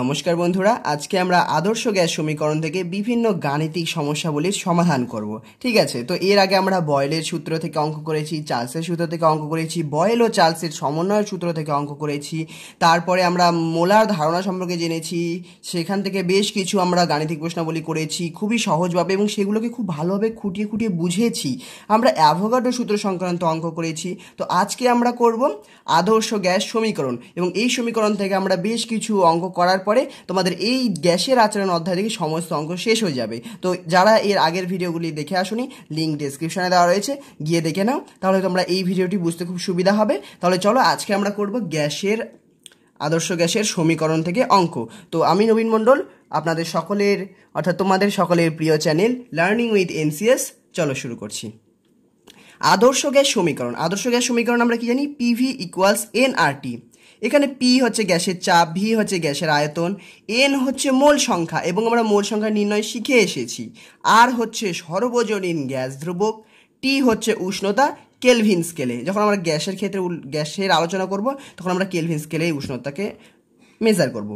নমস্কার বন্ধুরা আজকে আমরা আদর্শ গ্যাস সমীকরণ থেকে বিভিন্ন গাণিতিক সমস্যাগুলির সমাধান করব ঠিক আছে তো এর আগে আমরা বয়েলের সূত্র থেকে অঙ্ক করেছি চার্লসের সূত্র থেকে অঙ্ক করেছি বয়েল ও চার্লসের সমন্বয়ের সূত্র থেকে অঙ্ক করেছি তারপরে আমরা মোলার ধারণা সম্পর্কে জেনেছি সেখান থেকে বেশ কিছু আমরা গাণিতিক প্রশ্নাবলী করেছি খুবই সহজভাবে এবং সেগুলোকে খুব ভালোভাবে খুঁটিয়ে খুঁটিয়ে বুঝেছি আমরা অ্যাভোগাডো সূত্র সংক্রান্ত অঙ্ক করেছি তো আজকে আমরা করব আদর্শ গ্যাস সমীকরণ এবং এই সমীকরণ থেকে আমরা বেশ কিছু অঙ্ক করার করার পরে তোমাদের এই গ্যাসের আচরণ অধ্যায় থেকে সমস্ত অঙ্ক শেষ হয়ে যাবে তো যারা এর আগের ভিডিওগুলি দেখে আসুনি লিঙ্ক ডিসক্রিপশনে দেওয়া রয়েছে গিয়ে দেখে নাও তাহলে তোমরা এই ভিডিওটি বুঝতে খুব সুবিধা হবে তাহলে চলো আজকে আমরা করব গ্যাসের আদর্শ গ্যাসের সমীকরণ থেকে অঙ্ক তো আমি নবীন মণ্ডল আপনাদের সকলের অর্থাৎ তোমাদের সকলের প্রিয় চ্যানেল লার্নিং উইথ এনসিএস চলো শুরু করছি আদর্শ গ্যাস সমীকরণ আদর্শ গ্যাস সমীকরণ আমরা কি জানি PV equals NRT R T এখানে পি হচ্ছে গ্যাসের চাপ ভি হচ্ছে গ্যাসের আয়তন এন হচ্ছে মোল সংখ্যা এবং আমরা মোল সংখ্যা নির্ণয় শিখে এসেছি আর হচ্ছে সর্বজনীন গ্যাস ধ্রুবক টি হচ্ছে উষ্ণতা কেলভিন স্কেলে যখন আমরা গ্যাসের ক্ষেত্রে গ্যাসের আলোচনা করব তখন আমরা কেলভিন স্কেলে উষ্ণতাকে মেজার করব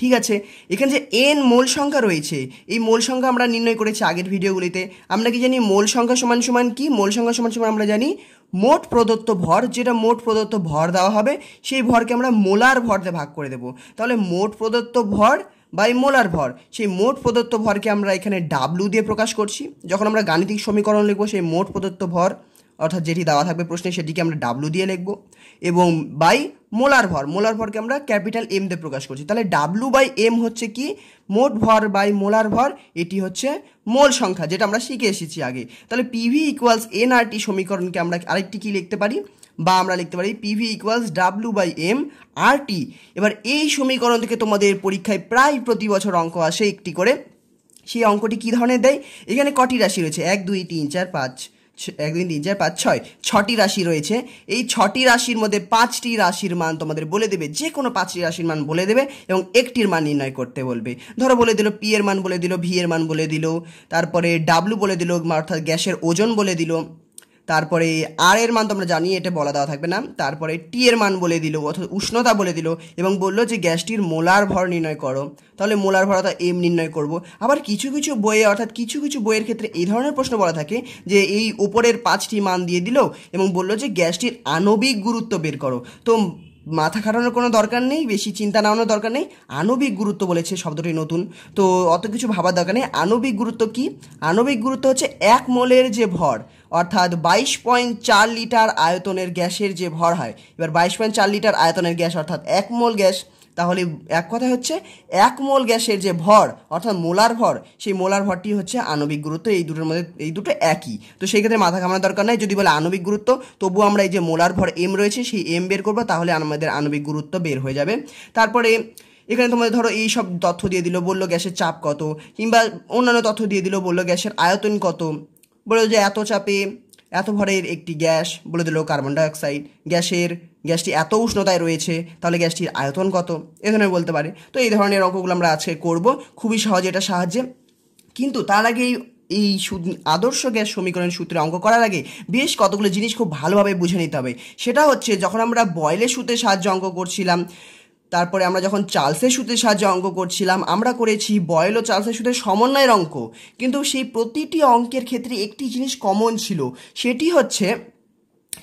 ঠিক আছে এখানে যে এন মোল সংখ্যা রয়েছে এই মোল সংখ্যা আমরা নির্ণয় করেছি আগের ভিডিওগুলিতে আমরা কি জানি মোল সংখ্যা সমান সমান কি মোল সংখ্যা সমান সমান আমরা জানি মোট প্রদত্ত ভর যেটা মোট প্রদত্ত ভর দেওয়া হবে সেই ভরকে আমরা মোলার ভরতে ভাগ করে দেব তাহলে মোট প্রদত্ত ভর বাই মোলার ভর সেই মোট প্রদত্ত ভরকে আমরা এখানে ডাব্লু দিয়ে প্রকাশ করছি যখন আমরা গাণিতিক সমীকরণ লিখব সেই মোট প্রদত্ত ভর অর্থাৎ যেটি দেওয়া থাকবে প্রশ্নে সেটিকে আমরা ডাব্লু দিয়ে লিখব এবং বাই মোলার ভর মোলার ভরকে আমরা ক্যাপিটাল এম দিয়ে প্রকাশ করছি তাহলে ডাব্লু বাই এম হচ্ছে কি মোট ভর বাই মোলার ভর এটি হচ্ছে মোল সংখ্যা যেটা আমরা শিখে এসেছি আগে তাহলে পিভি ইকুয়ালস এনআরটি সমীকরণকে আমরা আরেকটি কি লিখতে পারি বা আমরা লিখতে পারি PV equals W by M R T এবার এই সমীকরণ থেকে তোমাদের পরীক্ষায় প্রায় প্রতি বছর অঙ্ক আসে একটি করে সেই অঙ্কটি কী ধরনের দেয় এখানে কটি রাশি রয়েছে এক দুই তিন চার পাঁচ এক দুই তিন চার পাঁচ ছয় ছটি রাশি রয়েছে এই ছটি রাশির মধ্যে পাঁচটি রাশির মান তোমাদের বলে দেবে যে কোনো পাঁচটি রাশির মান বলে দেবে এবং একটির মান নির্ণয় করতে বলবে ধরো বলে দিল পি এর মান বলে দিল ভি এর মান বলে দিল তারপরে ডাব্লু বলে দিল অর্থাৎ গ্যাসের ওজন বলে দিল তারপরে আর এর মান তোমরা জানি এটা বলা দেওয়া থাকবে না তারপরে টি এর মান বলে দিল অথবা উষ্ণতা বলে দিল এবং বলল যে গ্যাসটির মোলার ভর নির্ণয় করো তাহলে মোলার ভর অর্থাৎ এম নির্ণয় করব আবার কিছু কিছু বইয়ে অর্থাৎ কিছু কিছু বইয়ের ক্ষেত্রে এই ধরনের প্রশ্ন বলা থাকে যে এই ওপরের পাঁচটি মান দিয়ে দিল এবং বলল যে গ্যাসটির আণবিক গুরুত্ব বের করো তো মাথা খাটানোর কোনো দরকার নেই বেশি চিন্তা নামানোর দরকার নেই আণবিক গুরুত্ব বলেছে শব্দটি নতুন তো অত কিছু ভাবার দরকার নেই আণবিক গুরুত্ব কি আণবিক গুরুত্ব হচ্ছে এক মোলের যে ভর অর্থাৎ বাইশ পয়েন্ট চার লিটার আয়তনের গ্যাসের যে ভর হয় এবার বাইশ পয়েন্ট চার লিটার আয়তনের গ্যাস অর্থাৎ এক মোল গ্যাস তাহলে এক কথা হচ্ছে এক মোল গ্যাসের যে ভর অর্থাৎ মোলার ভর সেই মোলার ভরটি হচ্ছে আণবিক গুরুত্ব এই দুটোর মধ্যে এই দুটো একই তো সেই ক্ষেত্রে মাথা ঘামানোর দরকার নাই যদি বলে আণবিক গুরুত্ব তবু আমরা এই যে মোলার ভর এম রয়েছে সেই এম বের করবো তাহলে আমাদের আণবিক গুরুত্ব বের হয়ে যাবে তারপরে এখানে তোমাদের ধরো এই সব তথ্য দিয়ে দিল বললো গ্যাসের চাপ কত কিংবা অন্যান্য তথ্য দিয়ে দিল বললো গ্যাসের আয়তন কত বললো যে এত চাপে এত ভরের একটি গ্যাস বলে দিল কার্বন ডাইঅক্সাইড গ্যাসের গ্যাসটি এত উষ্ণতায় রয়েছে তাহলে গ্যাসটির আয়তন কত এ ধরনের বলতে পারে তো এই ধরনের অঙ্কগুলো আমরা আজকে করব খুবই সহজ এটা সাহায্যে কিন্তু তার আগে এই আদর্শ গ্যাস সমীকরণ সূত্রে অঙ্ক করার আগে বেশ কতগুলো জিনিস খুব ভালোভাবে বুঝে নিতে হবে সেটা হচ্ছে যখন আমরা বয়লের সূত্রের সাহায্যে অঙ্ক করছিলাম তারপরে আমরা যখন চার্লসের সূত্রের সাহায্যে অঙ্ক করছিলাম আমরা করেছি বয়েল ও চার্লসের সূত্রের সমন্বয়ের অঙ্ক কিন্তু সেই প্রতিটি অঙ্কের ক্ষেত্রে একটি জিনিস কমন ছিল সেটি হচ্ছে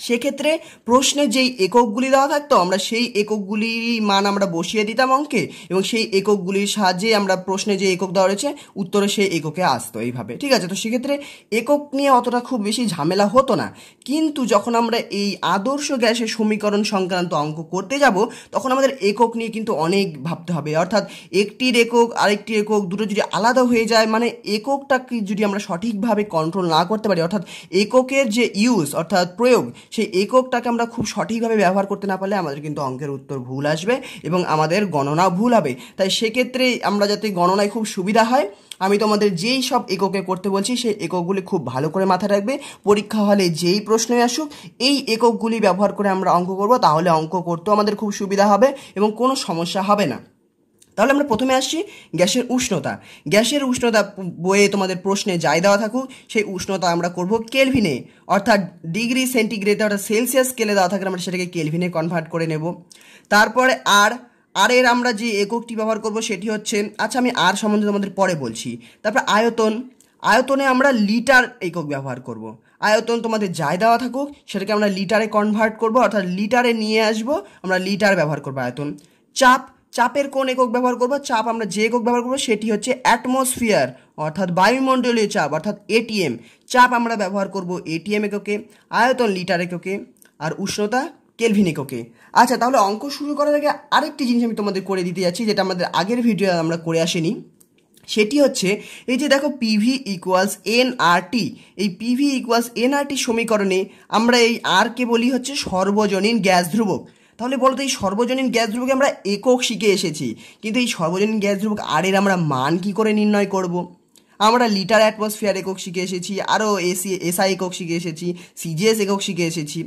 সেক্ষেত্রে প্রশ্নে যেই এককগুলি দেওয়া থাকতো আমরা সেই এককগুলির মান আমরা বসিয়ে দিতাম অঙ্কে এবং সেই এককগুলির সাহায্যে আমরা প্রশ্নে যে একক দেওয়া রয়েছে উত্তরে সেই এককে আসতো এইভাবে ঠিক আছে তো সেক্ষেত্রে একক নিয়ে অতটা খুব বেশি ঝামেলা হতো না কিন্তু যখন আমরা এই আদর্শ গ্যাসের সমীকরণ সংক্রান্ত অঙ্ক করতে যাব তখন আমাদের একক নিয়ে কিন্তু অনেক ভাবতে হবে অর্থাৎ একটির একক আরেকটি একক দুটো যদি আলাদা হয়ে যায় মানে এককটাকে যদি আমরা সঠিকভাবে কন্ট্রোল না করতে পারি অর্থাৎ এককের যে ইউজ অর্থাৎ প্রয়োগ সেই এককটাকে আমরা খুব সঠিকভাবে ব্যবহার করতে না পারলে আমাদের কিন্তু অঙ্কের উত্তর ভুল আসবে এবং আমাদের গণনা ভুল হবে তাই সেক্ষেত্রে আমরা যাতে গণনায় খুব সুবিধা হয় আমি তোমাদের যেই সব এককে করতে বলছি সেই এককগুলি খুব ভালো করে মাথায় রাখবে পরীক্ষা হলে যেই প্রশ্নে আসুক এই এককগুলি ব্যবহার করে আমরা অঙ্ক করব তাহলে অঙ্ক করতেও আমাদের খুব সুবিধা হবে এবং কোনো সমস্যা হবে না তাহলে আমরা প্রথমে আসছি গ্যাসের উষ্ণতা গ্যাসের উষ্ণতা বইয়ে তোমাদের প্রশ্নে যাই দেওয়া থাকুক সেই উষ্ণতা আমরা করব কেলভিনে অর্থাৎ ডিগ্রি সেন্টিগ্রেড অর্থাৎ সেলসিয়াস স্কেলে দেওয়া থাকলে আমরা সেটাকে কেলভিনে কনভার্ট করে নেব তারপরে আর আর এর আমরা যে এককটি ব্যবহার করব সেটি হচ্ছে আচ্ছা আমি আর সম্বন্ধে তোমাদের পরে বলছি তারপর আয়তন আয়তনে আমরা লিটার একক ব্যবহার করব। আয়তন তোমাদের যাই দেওয়া থাকুক সেটাকে আমরা লিটারে কনভার্ট করব অর্থাৎ লিটারে নিয়ে আসব আমরা লিটার ব্যবহার করবো আয়তন চাপ চাপের কোন একক ব্যবহার করব চাপ আমরা যে একক ব্যবহার করব সেটি হচ্ছে অ্যাটমসফিয়ার অর্থাৎ বায়ুমণ্ডলীয় চাপ অর্থাৎ এটিএম চাপ আমরা ব্যবহার করব এটিএম এককে আয়তন লিটার এককে আর উষ্ণতা কেলভিন এককে আচ্ছা তাহলে অঙ্ক শুরু করার আগে আরেকটি জিনিস আমি তোমাদের করে দিতে যাচ্ছি যেটা আমাদের আগের ভিডিও আমরা করে আসিনি সেটি হচ্ছে এই যে দেখো পিভি ইকুয়ালস টি এই পিভি ইকুয়ালস এনআরটি সমীকরণে আমরা এই আরকে বলি হচ্ছে সর্বজনীন গ্যাস ধ্রুবক তাহলে বলতো এই সর্বজনীন গ্যাস ধ্রুবকে আমরা একক শিখে এসেছি কিন্তু এই সর্বজনীন গ্যাস ধ্রুবক আর এর আমরা মান কি করে নির্ণয় করবো আমরা লিটার অ্যাটমসফিয়ার একক শিখে এসেছি আরও এসি এসআই একক শিখে এসেছি সিজিএস একক শিখে এসেছি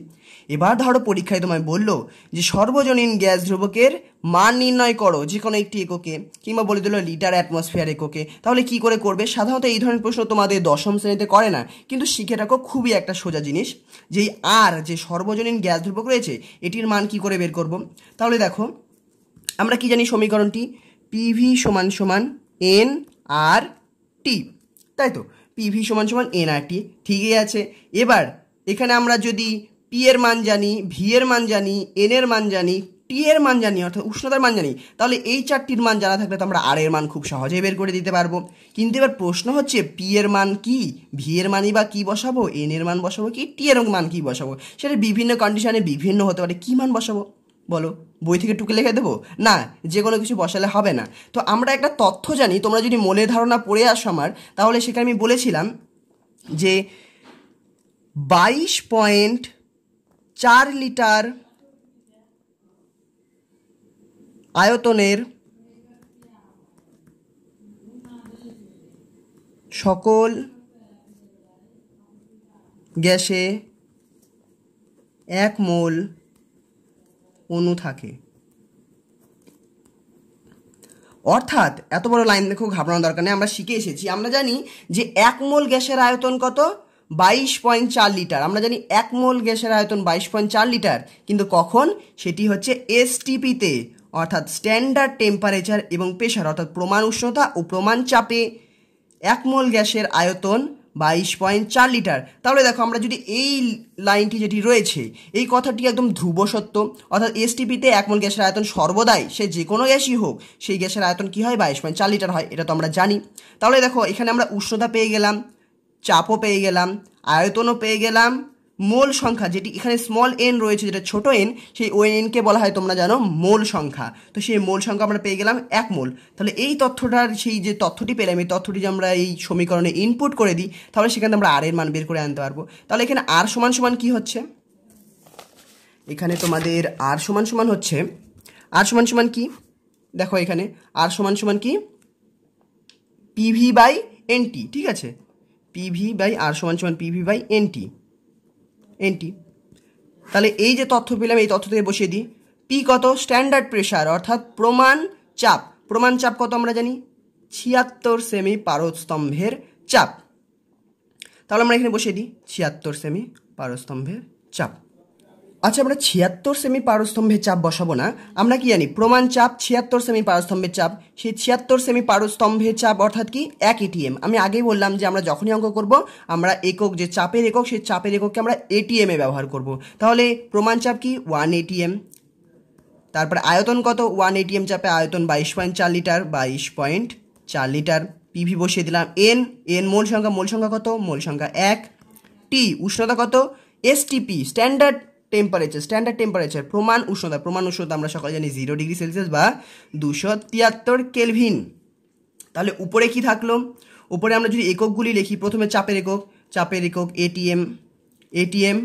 এবার ধরো পরীক্ষায় তোমায় বললো যে সর্বজনীন গ্যাস ধ্রুবকের মান নির্ণয় করো যে কোনো একটি এককে কিংবা বলে দিল লিটার অ্যাটমসফিয়ার এককে তাহলে কি করে করবে সাধারণত এই ধরনের প্রশ্ন তোমাদের দশম শ্রেণীতে করে না কিন্তু শিখে রাখো খুবই একটা সোজা জিনিস যেই আর যে সর্বজনীন গ্যাস ধ্রুবক রয়েছে এটির মান কি করে বের করব তাহলে দেখো আমরা কি জানি সমীকরণটি পিভি সমান সমান এন আর টি তাই তো পিভি সমান সমান এনআরটি ঠিকই আছে এবার এখানে আমরা যদি পি এর মান জানি ভি এর মান জানি এন এর মান জানি টি এর মান জানি অর্থাৎ উষ্ণতার মান জানি তাহলে এই চারটির মান জানা থাকলে তো আমরা আর এর মান খুব সহজেই বের করে দিতে পারবো কিন্তু এবার প্রশ্ন হচ্ছে পি এর মান কি ভি এর মানই বা কি বসাবো এন এর মান বসাবো কি টি এর মান কি বসাবো সেটা বিভিন্ন কন্ডিশনে বিভিন্ন হতে পারে কি মান বসাবো বলো বই থেকে টুকে লিখে দেবো না যে কোনো কিছু বসালে হবে না তো আমরা একটা তথ্য জানি তোমরা যদি মনে ধারণা পড়ে আসো আমার তাহলে সেখানে আমি বলেছিলাম যে বাইশ পয়েন্ট চার লিটার আয়তনের সকল গ্যাসে এক মোল অণু থাকে অর্থাৎ এত বড় লাইন দেখো ঘাবড়ানোর দরকার নেই আমরা শিখে এসেছি আমরা জানি যে এক মোল গ্যাসের আয়তন কত বাইশ পয়েন্ট চার লিটার আমরা জানি এক মোল গ্যাসের আয়তন বাইশ পয়েন্ট চার লিটার কিন্তু কখন সেটি হচ্ছে এসটিপিতে অর্থাৎ স্ট্যান্ডার্ড টেম্পারেচার এবং প্রেশার অর্থাৎ প্রমাণ উষ্ণতা ও প্রমাণ চাপে এক মোল গ্যাসের আয়তন বাইশ পয়েন্ট চার লিটার তাহলে দেখো আমরা যদি এই লাইনটি যেটি রয়েছে এই কথাটি একদম ধ্রুব সত্য অর্থাৎ এসটিপিতে এক মোল গ্যাসের আয়তন সর্বদাই সে যে কোনো গ্যাসই হোক সেই গ্যাসের আয়তন কী হয় বাইশ পয়েন্ট চার লিটার হয় এটা তো আমরা জানি তাহলে দেখো এখানে আমরা উষ্ণতা পেয়ে গেলাম চাপও পেয়ে গেলাম আয়তনও পেয়ে গেলাম মোল সংখ্যা যেটি এখানে স্মল এন রয়েছে যেটা ছোট এন সেই ও এনকে বলা হয় তোমরা জানো মোল সংখ্যা তো সেই মোল সংখ্যা আমরা পেয়ে গেলাম এক মোল তাহলে এই তথ্যটার সেই যে তথ্যটি পেলাম এই তথ্যটি যে আমরা এই সমীকরণে ইনপুট করে দিই তাহলে সেখানে আমরা আর এর মান বের করে আনতে পারবো তাহলে এখানে আর সমান সমান কী হচ্ছে এখানে তোমাদের আর সমান সমান হচ্ছে আর সমান সমান কি দেখো এখানে আর সমান সমান কি পিভি বাই এনটি ঠিক আছে পিভি বাই আর সমান সমান পিভি বাই এনটি এনটি তাহলে এই যে তথ্য পেলাম এই তথ্য থেকে বসিয়ে দিই পি কত স্ট্যান্ডার্ড প্রেশার অর্থাৎ প্রমাণ চাপ প্রমাণ চাপ কত আমরা জানি ছিয়াত্তর সেমি পারস্তম্ভের চাপ তাহলে আমরা এখানে বসিয়ে দিই ছিয়াত্তর সেমি পারস্তম্ভের চাপ আচ্ছা আমরা ছিয়াত্তর সেমি পারস্তম্ভের চাপ বসাবো না আমরা কি জানি প্রমাণ চাপ ছিয়াত্তর সেমি পারস্তম্ভের চাপ সেই ছিয়াত্তর সেমি পারস্তম্ভের চাপ অর্থাৎ কি এক এটিএম e আমি আগেই বললাম যে আমরা যখনই অঙ্ক করব আমরা একক যে চাপের একক সেই চাপের এককে আমরা এটিএমে ব্যবহার করব তাহলে প্রমাণ চাপ কি ওয়ান এটিএম তারপর আয়তন কত ওয়ান এটিএম চাপে আয়তন বাইশ পয়েন্ট চার লিটার বাইশ পয়েন্ট চার লিটার পিভি বসিয়ে দিলাম এন এন মূল সংখ্যা মূল সংখ্যা কত মূল সংখ্যা এক টি উষ্ণতা কত STP standard temperature standard temperature প্রমাণ উষ্ণতা প্রমাণ উষ্ণতা আমরা সকলে জানি জিরো ডিগ্রি সেলসিয়াস বা দুশো তিয়াত্তর কেলভিন তাহলে উপরে কি থাকলো উপরে আমরা যদি এককগুলি লিখি প্রথমে চাপের একক চাপের একক এটিএম এটিএম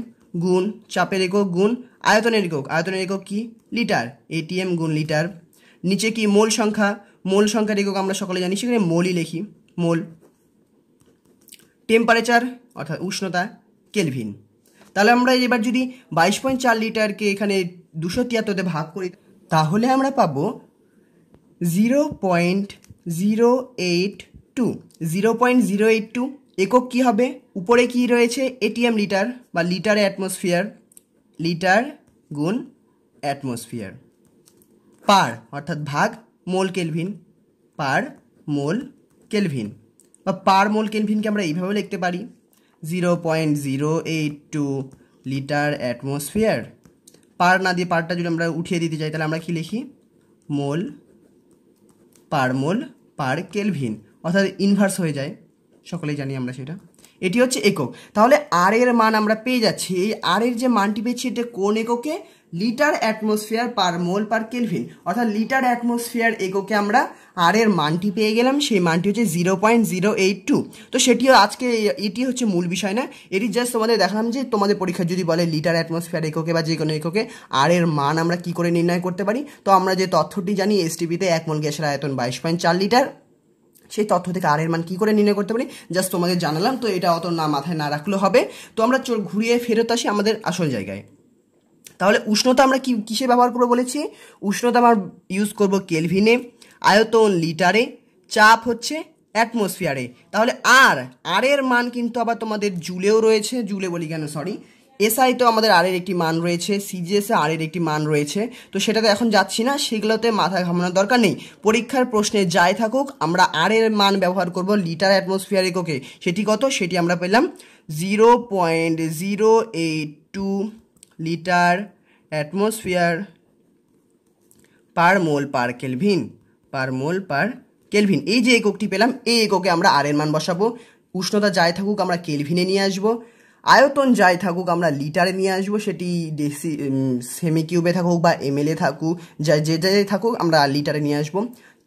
গুণ চাপের একক গুণ আয়তনের একক আয়তনের একক কি লিটার এটিএম গুণ লিটার নিচে কি মোল সংখ্যা মোল সংখ্যার একক আমরা সকলে জানি সেখানে মোলই লিখি মোল টেম্পারেচার অর্থাৎ উষ্ণতা কেলভিন তাহলে আমরা এবার যদি বাইশ পয়েন্ট চার লিটারকে এখানে দুশো তিয়াত্তরতে ভাগ করি তাহলে আমরা পাবো zero point zero eight two zero point zero eight two একক কী হবে উপরে কি রয়েছে এটিএম লিটার বা লিটার অ্যাটমসফিয়ার লিটার গুণ অ্যাটমসফিয়ার পার অর্থাৎ ভাগ মোল কেলভিন পার মোল কেলভিন বা পার মোল কেলভিনকে আমরা এইভাবে লিখতে পারি zero zero point eight two litre atmosphere per না দিয়ে পারটা যদি আমরা উঠিয়ে দিতে চাই তাহলে আমরা কি লিখি মোল পার মোল পার কেলভিন অর্থাৎ ইনভার্স হয়ে যায় সকলেই জানি আমরা সেটা এটি হচ্ছে একক তাহলে আর এর মান আমরা পেয়ে যাচ্ছি এই আর এর যে মানটি পেয়েছি এটা কোন এককে litre atmosphere per mole per kelvin অর্থাৎ লিটার অ্যাটমসফিয়ার এককে আমরা আর এর মানটি পেয়ে গেলাম সেই মানটি হচ্ছে zero point zero eight two তো সেটিও আজকে এটি হচ্ছে মূল বিষয় না এটি জাস্ট তোমাদের দেখালাম যে তোমাদের পরীক্ষা যদি বলে লিটার অ্যাটমসফিয়ার এককে বা যে কোনো এককে আর এর মান আমরা কি করে নির্ণয় করতে পারি তো আমরা যে তথ্যটি জানি এসটিপিতে এক মোল গ্যাসের আয়তন বাইশ পয়েন্ট চার লিটার সেই তথ্য থেকে আর এর মান কী করে নির্ণয় করতে পারি জাস্ট তোমাদের জানালাম তো এটা অত না মাথায় না রাখলে হবে তো আমরা চোর ঘুরিয়ে ফেরত আসি আমাদের আসল জায়গায় তাহলে উষ্ণতা আমরা কি কিসে ব্যবহার করবো বলেছি উষ্ণতা আমার ইউজ করবো কেলভিনে আয়তন লিটারে চাপ হচ্ছে অ্যাটমসফিয়ারে তাহলে আর আরের মান কিন্তু আবার তোমাদের জুলেও রয়েছে জুলে বলি কেন সরি এসআই তো আমাদের আরের একটি মান রয়েছে সিজিএসে আরের একটি মান রয়েছে তো সেটাতে এখন যাচ্ছি না সেগুলোতে মাথা ঘামানোর দরকার নেই পরীক্ষার প্রশ্নে যাই থাকুক আমরা আরের মান ব্যবহার করব লিটার অ্যাটমসফিয়ারে এককে সেটি কত সেটি আমরা পেলাম zero point zero eight two litre atmosphere per mole per kelvin per mole per kelvin এই যে এককটি পেলাম এই এককে আমরা আর এর মান বসাবো উষ্ণতা যাই থাকুক আমরা কেলভিনে নিয়ে আসবো আয়তন যাই থাকুক আমরা লিটারে নিয়ে আসবো সেটি ডেসি সেমি কিউবে থাকুক বা এম এমএলএ থাকুক যা যে থাকুক আমরা লিটারে নিয়ে আসবো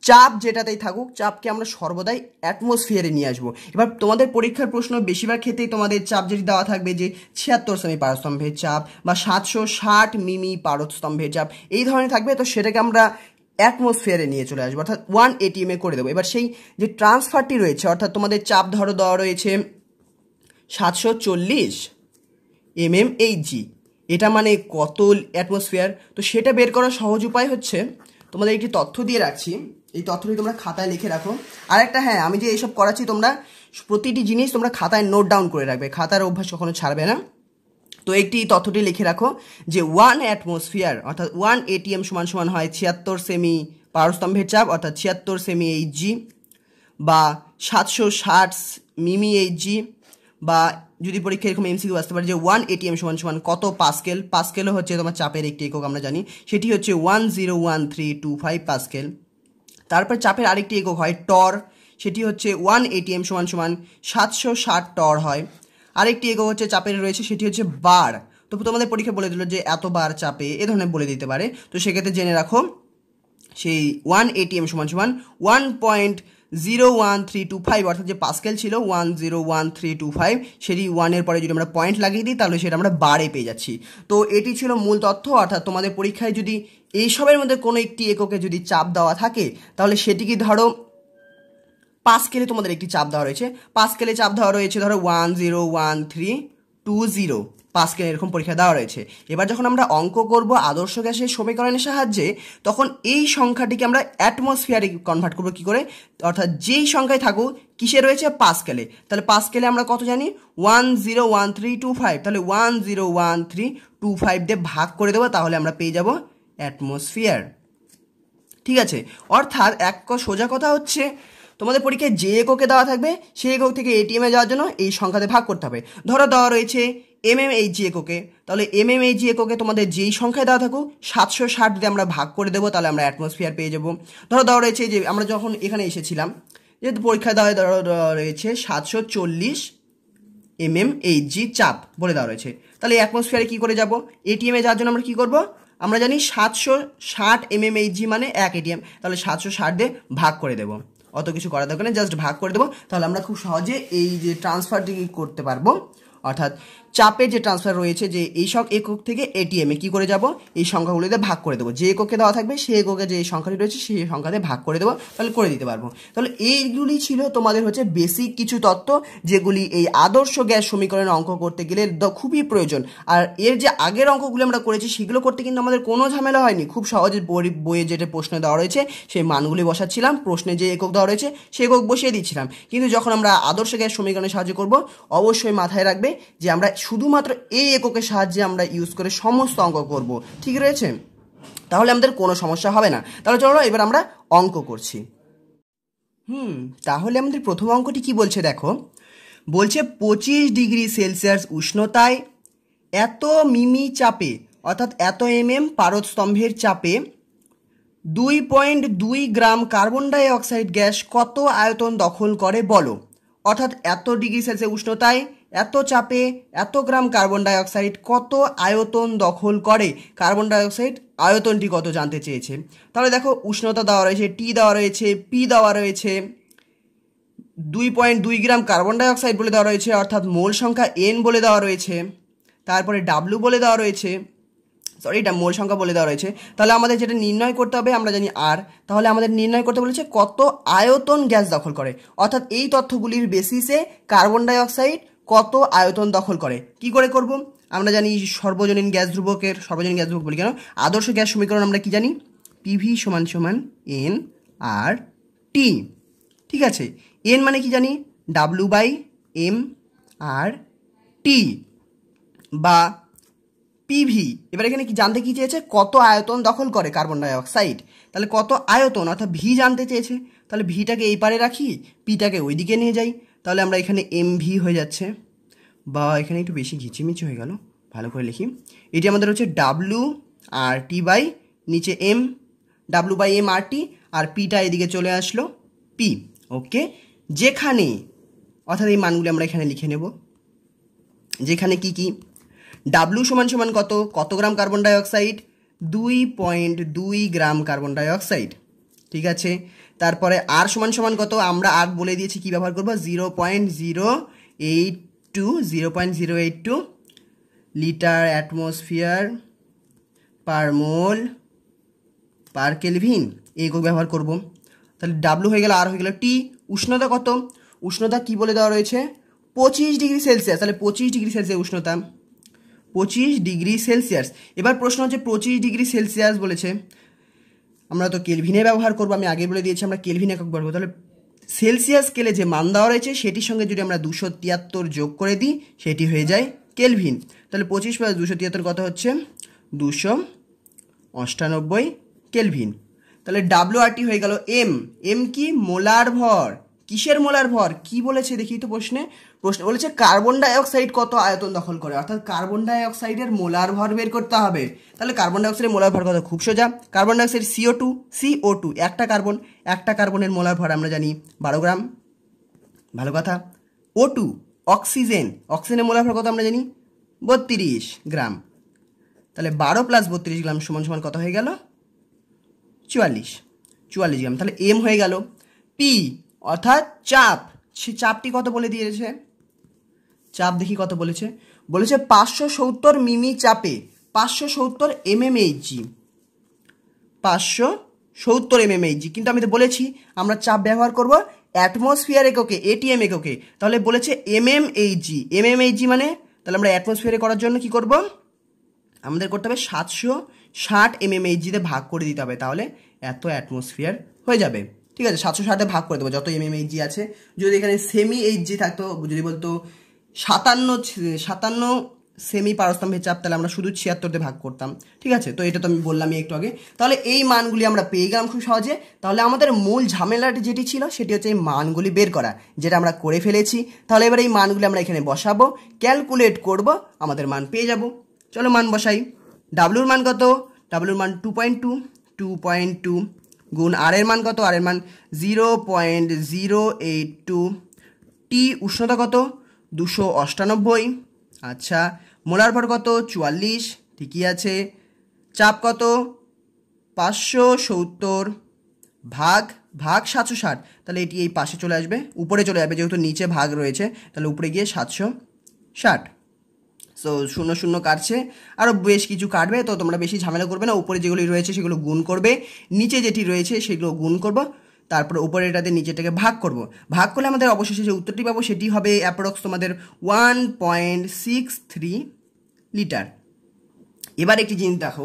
চাপ যেটাতেই থাকুক চাপকে আমরা সর্বদাই অ্যাটমসফিয়ারে নিয়ে আসবো এবার তোমাদের পরীক্ষার প্রশ্ন বেশিরভাগ ক্ষেত্রেই তোমাদের চাপ যেটি দেওয়া থাকবে যে ছিয়াত্তর সেমি পারস্তম্ভের চাপ বা সাতশো ষাট মিমি পারস্তম্ভের চাপ এই ধরনের থাকবে তো সেটাকে আমরা অ্যাটমসফিয়ারে নিয়ে চলে আসবে অর্থাৎ ওয়ান এটিএমে করে দেবো এবার সেই যে ট্রান্সফারটি রয়েছে অর্থাৎ তোমাদের চাপ ধরো দেওয়া রয়েছে সাতশো চল্লিশ এম এম জি এটা মানে কত অ্যাটমসফিয়ার তো সেটা বের করার সহজ উপায় হচ্ছে তোমাদের একটি তথ্য দিয়ে রাখছি এই তথ্যটি তোমরা খাতায় লিখে রাখো আর একটা হ্যাঁ আমি যে এইসব করাচ্ছি তোমরা প্রতিটি জিনিস তোমরা খাতায় নোট ডাউন করে রাখবে খাতার অভ্যাস কখনো ছাড়বে না তো একটি তথ্যটি লিখে রাখো যে ওয়ান অ্যাটমসফিয়ার অর্থাৎ ওয়ান এটিএম সমান সমান হয় ছিয়াত্তর সেমি পারস্তম্ভের চাপ অর্থাৎ ছিয়াত্তর সেমি এইচ জি বা সাতশো ষাট মিমি এইচ জি বা যদি পরীক্ষা এরকম এমসিকিউ আসতে পারে যে ওয়ান এটিএম সমান সমান কত পাসকেল পাসকেলও হচ্ছে তোমার চাপের একটি একক আমরা জানি সেটি হচ্ছে one zero one three two five pascal তারপর চাপের আরেকটি একক হয় টর সেটি হচ্ছে ওয়ান এটিএম সমান সমান সাতশো ষাট টর হয় আরেকটি একক হচ্ছে চাপের রয়েছে সেটি হচ্ছে বার তো তোমাদের পরীক্ষা বলে দিল যে এত বার চাপে এ ধরনের বলে দিতে পারে তো সেক্ষেত্রে জেনে রাখো সেই ওয়ান এটিএম সমান সমান one point zero one three two five অর্থাৎ যে পাস্কেল ছিল one zero one three two five সেটি ওয়ানের পরে যদি আমরা পয়েন্ট লাগিয়ে দিই তাহলে সেটা আমরা বারে পেয়ে যাচ্ছি তো এটি ছিল মূল তথ্য অর্থাৎ তোমাদের পরীক্ষায় যদি এইসবের মধ্যে কোনো একটি এককে যদি চাপ দেওয়া থাকে তাহলে সেটি কি ধরো পাসকেলে তোমাদের একটি চাপ দেওয়া রয়েছে পাসকেলে চাপ দেওয়া রয়েছে ধরো one zero one three two zero পাসকেলে এরকম পরীক্ষা দেওয়া রয়েছে এবার যখন আমরা অঙ্ক করব আদর্শ গ্যাসের সমীকরণের সাহায্যে তখন এই সংখ্যাটিকে আমরা অ্যাটমসফিয়ারে কনভার্ট করবো কী করে অর্থাৎ যেই সংখ্যায় থাকুক কিসে রয়েছে পাসকেলে তাহলে পাসকেলে আমরা কত জানি one zero one three two five তাহলে one zero one three two five দিয়ে ভাগ করে দেবো তাহলে আমরা পেয়ে যাব অ্যাটমসফিয়ার ঠিক আছে অর্থাৎ এক সোজা কথা হচ্ছে তোমাদের পরীক্ষায় যে এককে দেওয়া থাকবে সেই একক থেকে এটিএমে যাওয়ার জন্য এই সংখ্যাতে ভাগ করতে হবে ধরো দেওয়া রয়েছে এম এম এইচ জি এককে তাহলে এম এম এইচ জি এককে তোমাদের যেই সংখ্যায় দেওয়া থাকুক সাতশো ষাট যদি আমরা ভাগ করে দেবো তাহলে আমরা অ্যাটমসফিয়ার পেয়ে যাবো ধরো দেওয়া রয়েছে যে আমরা যখন এখানে এসেছিলাম যেহেতু পরীক্ষায় দেওয়া দেওয়া রয়েছে সাতশো চল্লিশ এম এম এইচ জি চাপ বলে দেওয়া রয়েছে তাহলে অ্যাটমসফিয়ারে কী করে যাব এটিএমে যাওয়ার জন্য আমরা কী করবো আমরা জানি সাতশো ষাট এম এম এইচ জি মানে এক এটিএম তাহলে সাতশো ষাট দিয়ে ভাগ করে দেবো অত কিছু করা দরকার নেই জাস্ট ভাগ করে দেবো তাহলে আমরা খুব সহজে এই যে ট্রান্সফারটি করতে পারবো অর্থাৎ চাপে যে ট্রান্সফার রয়েছে যে এই সব একক থেকে এটিএমে কি করে যাব এই সংখ্যাগুলিতে ভাগ করে দেবো যে এককে দেওয়া থাকবে সেই এককে যে সংখ্যাটি রয়েছে সেই সংখ্যাতে ভাগ করে দেবো তাহলে করে দিতে পারবো তাহলে এইগুলি ছিল তোমাদের হচ্ছে বেসিক কিছু তত্ত্ব যেগুলি এই আদর্শ গ্যাস সমীকরণে অঙ্ক করতে গেলে খুবই প্রয়োজন আর এর যে আগের অঙ্কগুলো আমরা করেছি সেগুলো করতে কিন্তু আমাদের কোনো ঝামেলা হয়নি খুব সহজে বইয়ে যেটা প্রশ্ন দেওয়া রয়েছে সেই মানগুলি বসাচ্ছিলাম প্রশ্নে যে একক দেওয়া রয়েছে সে একক বসিয়ে দিচ্ছিলাম কিন্তু যখন আমরা আদর্শ গ্যাস সমীকরণে সাহায্য করব অবশ্যই মাথায় রাখবে যে আমরা শুধুমাত্র এই এককের সাহায্যে আমরা ইউজ করে সমস্ত অঙ্ক করব ঠিক রয়েছে তাহলে আমাদের কোনো সমস্যা হবে না তাহলে চলো এবার আমরা অঙ্ক করছি হুম তাহলে আমাদের প্রথম অঙ্কটি কি বলছে দেখো বলছে পঁচিশ ডিগ্রি সেলসিয়াস উষ্ণতায় এত মিমি চাপে অর্থাৎ এত এম এম পারদস্তম্ভের স্তম্ভের চাপে দুই পয়েন্ট দুই gram carbon dioxide gas কত আয়তন দখল করে বলো অর্থাৎ এত ডিগ্রি সেলসিয়াস উষ্ণতায় এত চাপে এত গ্রাম কার্বন ডাইঅক্সাইড কত আয়তন দখল করে কার্বন ডাইঅক্সাইড আয়তনটি কত জানতে চেয়েছে তাহলে দেখো উষ্ণতা দেওয়া রয়েছে টি দেওয়া রয়েছে পি দেওয়া রয়েছে দুই পয়েন্ট দুই গ্রাম কার্বন ডাইঅক্সাইড বলে দেওয়া রয়েছে অর্থাৎ মোল সংখ্যা এন বলে দেওয়া রয়েছে তারপরে ডাব্লু বলে দেওয়া রয়েছে সরি এটা মোল সংখ্যা বলে দেওয়া রয়েছে তাহলে আমাদের যেটা নির্ণয় করতে হবে আমরা জানি আর তাহলে আমাদের নির্ণয় করতে বলেছে কত আয়তন গ্যাস দখল করে অর্থাৎ এই তথ্যগুলির বেসিসে কার্বন ডাইঅক্সাইড কত আয়তন দখল করে কি করে করব আমরা জানি সর্বজনীন গ্যাস ধ্রুবকের সর্বজনীন গ্যাস ধ্রুবক বলি কেন আদর্শ গ্যাস সমীকরণ আমরা কি জানি পিভি সমান সমান এন আর টি ঠিক আছে এন মানে কি জানি W by M R T বা পিভি এবার এখানে কি জানতে কি চেয়েছে কত আয়তন দখল করে কার্বন ডাইঅক্সাইড তাহলে কত আয়তন অর্থাৎ ভি জানতে চেয়েছে তাহলে ভিটাকে এই পারে রাখি পিটাকে ওইদিকে নিয়ে যাই তাহলে আমরা এখানে এম হয়ে যাচ্ছে বা এখানে একটু বেশি ঘিচিমিচি হয়ে গেল ভালো করে লিখি এটি আমাদের হচ্ছে ডাব্লু আর টি বাই নিচে M W by M R T R পিটা এদিকে চলে আসলো পি ওকে যেখানে অর্থাৎ এই মানগুলি আমরা এখানে লিখে নেব যেখানে কি কি ডাব্লু সমান সমান কত কত গ্রাম কার্বন ডাইঅক্সাইড দুই পয়েন্ট দুই গ্রাম কার্বন ডাইঅক্সাইড ঠিক আছে তারপরে আর সমান সমান কত আমরা আর বলে দিয়েছি কি ব্যবহার করবো zero point zero eight two zero point zero eight two litre atmosphere per mole per kelvin এগো ব্যবহার করব তাহলে ডাব্লু হয়ে গেল আর হয়ে গেল টি উষ্ণতা কত উষ্ণতা কি বলে দেওয়া রয়েছে পঁচিশ ডিগ্রি সেলসিয়াস তাহলে পঁচিশ ডিগ্রি সেলসিয়াস উষ্ণতা পঁচিশ ডিগ্রি সেলসিয়াস এবার প্রশ্ন হচ্ছে পঁচিশ ডিগ্রি সেলসিয়াস বলেছে আমরা তো কেলভিনে ব্যবহার করবো আমি আগে বলে দিয়েছি আমরা কেলভিনে একক বলবো তাহলে সেলসিয়াস স্কেলে যে মান দেওয়া রয়েছে সেটির সঙ্গে যদি আমরা দুশো তিয়াত্তর যোগ করে দিই সেটি হয়ে যায় কেলভিন তাহলে পঁচিশ প্লাস দুশো তিয়াত্তর কত হচ্ছে দুশো অষ্টানব্বই কেলভিন তাহলে ডাব্লুআরটি হয়ে গেল এম এম কি মোলার ভর কিসের মোলার ভর কি বলেছে দেখি তো প্রশ্নে প্রশ্ন বলেছে কার্বন ডাইঅক্সাইড কত আয়তন দখল করে অর্থাৎ কার্বন ডাইঅক্সাইডের মোলার ভর বের করতে হবে তাহলে কার্বন ডাইঅক্সাইডের মোলার ভর কত খুব সোজা carbon dioxide CO two CO two একটা কার্বন একটা কার্বনের মোলার ভর আমরা জানি বারো গ্রাম ভালো কথা ও টু অক্সিজেন অক্সিজেনের মোলার ভর কত আমরা জানি বত্রিশ গ্রাম তাহলে বারো প্লাস বত্রিশ গ্রাম সমান সমান কত হয়ে গেল চুয়াল্লিশ চুয়াল্লিশ গ্রাম তাহলে এম হয়ে গেল পি অর্থাৎ চাপ সে চাপটি কত বলে দিয়েছে চাপ দেখি কত বলেছে বলেছে পাঁচশো সত্তর মিমি চাপে পাঁচশো সত্তর এমএমএইচজি পাঁচশো সত্তর এমএমএইচজি কিন্তু আমি তো বলেছি আমরা চাপ ব্যবহার করব অ্যাটমসফিয়ার এককে এটিএম এককে তাহলে বলেছে এমএমএইচজি এমএমএইচজি মানে তাহলে আমরা অ্যাটমসফিয়ারে করার জন্য কি করব আমাদের করতে হবে সাতশো ষাট এমএমএইচজিতে ভাগ করে দিতে হবে তাহলে এত অ্যাটমসফিয়ার হয়ে যাবে ঠিক আছে সাতশো ষাটে ভাগ করে দেবো যত এম এমএমএইচজি আছে যদি এখানে সেমি এইচজি থাকতো যদি বলতো সাতান্ন সাতান্ন সেমি পারস্তম্ভের চাপ তাহলে আমরা শুধু ছিয়াত্তরতে ভাগ করতাম ঠিক আছে তো এটা তো আমি বললামই একটু আগে তাহলে এই মানগুলি আমরা পেয়ে গেলাম খুব সহজে তাহলে আমাদের মূল ঝামেলাটি যেটি ছিল সেটি হচ্ছে এই মানগুলি বের করা যেটা আমরা করে ফেলেছি তাহলে এবার এই মানগুলি আমরা এখানে বসাবো ক্যালকুলেট করব আমাদের মান পেয়ে যাব চলো মান বসাই ডাব্লুর মান কত ডাব্লুর মান two point two two point two গুণ আর এর মান কত আর এর মান zero point zero eight two T উষ্ণতা কত দুশো অষ্টানব্বই আচ্ছা মোলার ভর কত চুয়াল্লিশ ঠিকই আছে চাপ কত পাঁচশো সত্তর ভাগ ভাগ সাতশো ষাট তাহলে এটি এই পাশে চলে আসবে উপরে চলে যাবে যেহেতু নিচে ভাগ রয়েছে তাহলে উপরে গিয়ে সাতশো ষাট সো শূন্য শূন্য কাটছে আরও বেশ কিছু কাটবে তো তোমরা বেশি ঝামেলা করবে না উপরে যেগুলি রয়েছে সেগুলো গুণ করবে নিচে যেটি রয়েছে সেগুলো গুণ করবো তারপর উপরে এটাতে নিচেটাকে ভাগ করব ভাগ করলে আমাদের অবশেষে যে উত্তরটি পাবো সেটি হবে অ্যাপ্রক্স তোমাদের one point six three litre এবার একটি জিনিস দেখো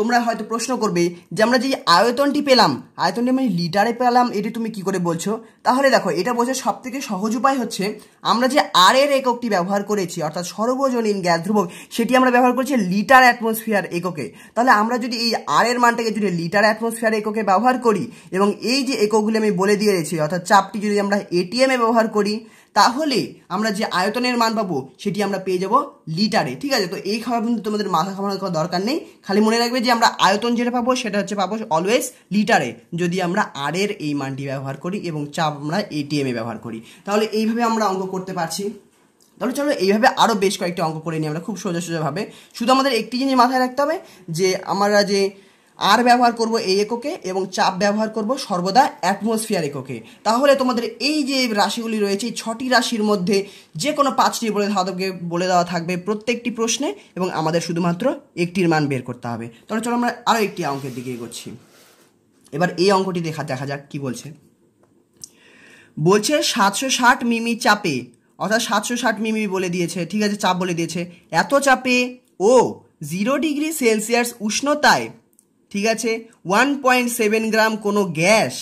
তোমরা হয়তো প্রশ্ন করবে যে আমরা যে আয়তনটি পেলাম আয়তনটি আমি মানে লিটারে পেলাম এটি তুমি কি করে বলছো তাহলে দেখো এটা বোঝার থেকে সহজ উপায় হচ্ছে আমরা যে আর এর এককটি ব্যবহার করেছি অর্থাৎ সর্বজনীন গ্যাস ধ্রুবক সেটি আমরা ব্যবহার করেছি লিটার অ্যাটমসফিয়ার এককে তাহলে আমরা যদি এই আর এর মানটাকে যদি লিটার অ্যাটমসফিয়ার এককে ব্যবহার করি এবং এই যে এককগুলি আমি বলে দিয়েছি অর্থাৎ চাপটি যদি আমরা এটিএমে ব্যবহার করি তাহলে আমরা যে আয়তনের মান পাবো সেটি আমরা পেয়ে যাব লিটারে ঠিক আছে তো এই খাবার কিন্তু তোমাদের মাথা খাবার কোনো দরকার নেই খালি মনে রাখবে যে আমরা আয়তন যেটা পাবো সেটা হচ্ছে পাবো অলওয়েজ লিটারে যদি আমরা আর এর এই মানটি ব্যবহার করি এবং চাপ আমরা এটিএমে ব্যবহার করি তাহলে এইভাবে আমরা অঙ্ক করতে পারছি তাহলে চলো এইভাবে আরও বেশ কয়েকটি অঙ্ক করে নিই আমরা খুব সোজা সোজাভাবে শুধু আমাদের একটি জিনিস মাথায় রাখতে হবে যে আমরা যে আর ব্যবহার করব এই এককে এবং চাপ ব্যবহার করব সর্বদা অ্যাটমসফিয়ার এককে তাহলে তোমাদের এই যে রাশিগুলি রয়েছে এই ছটি রাশির মধ্যে যে কোনো পাঁচটি বলে ধাতবকে বলে দেওয়া থাকবে প্রত্যেকটি প্রশ্নে এবং আমাদের শুধুমাত্র একটির মান বের করতে হবে তাহলে চলো আমরা আরও একটি অঙ্কের দিকে এগোচ্ছি এবার এই অঙ্কটি দেখা দেখা যাক কি বলছে বলছে সাতশো ষাট মিমি চাপে অর্থাৎ সাতশো ষাট মিমি বলে দিয়েছে ঠিক আছে চাপ বলে দিয়েছে এত চাপে ও জিরো ডিগ্রি সেলসিয়াস উষ্ণতায় ঠিক আছে ওয়ান পয়েন্ট সেভেন গ্রাম কোনো gas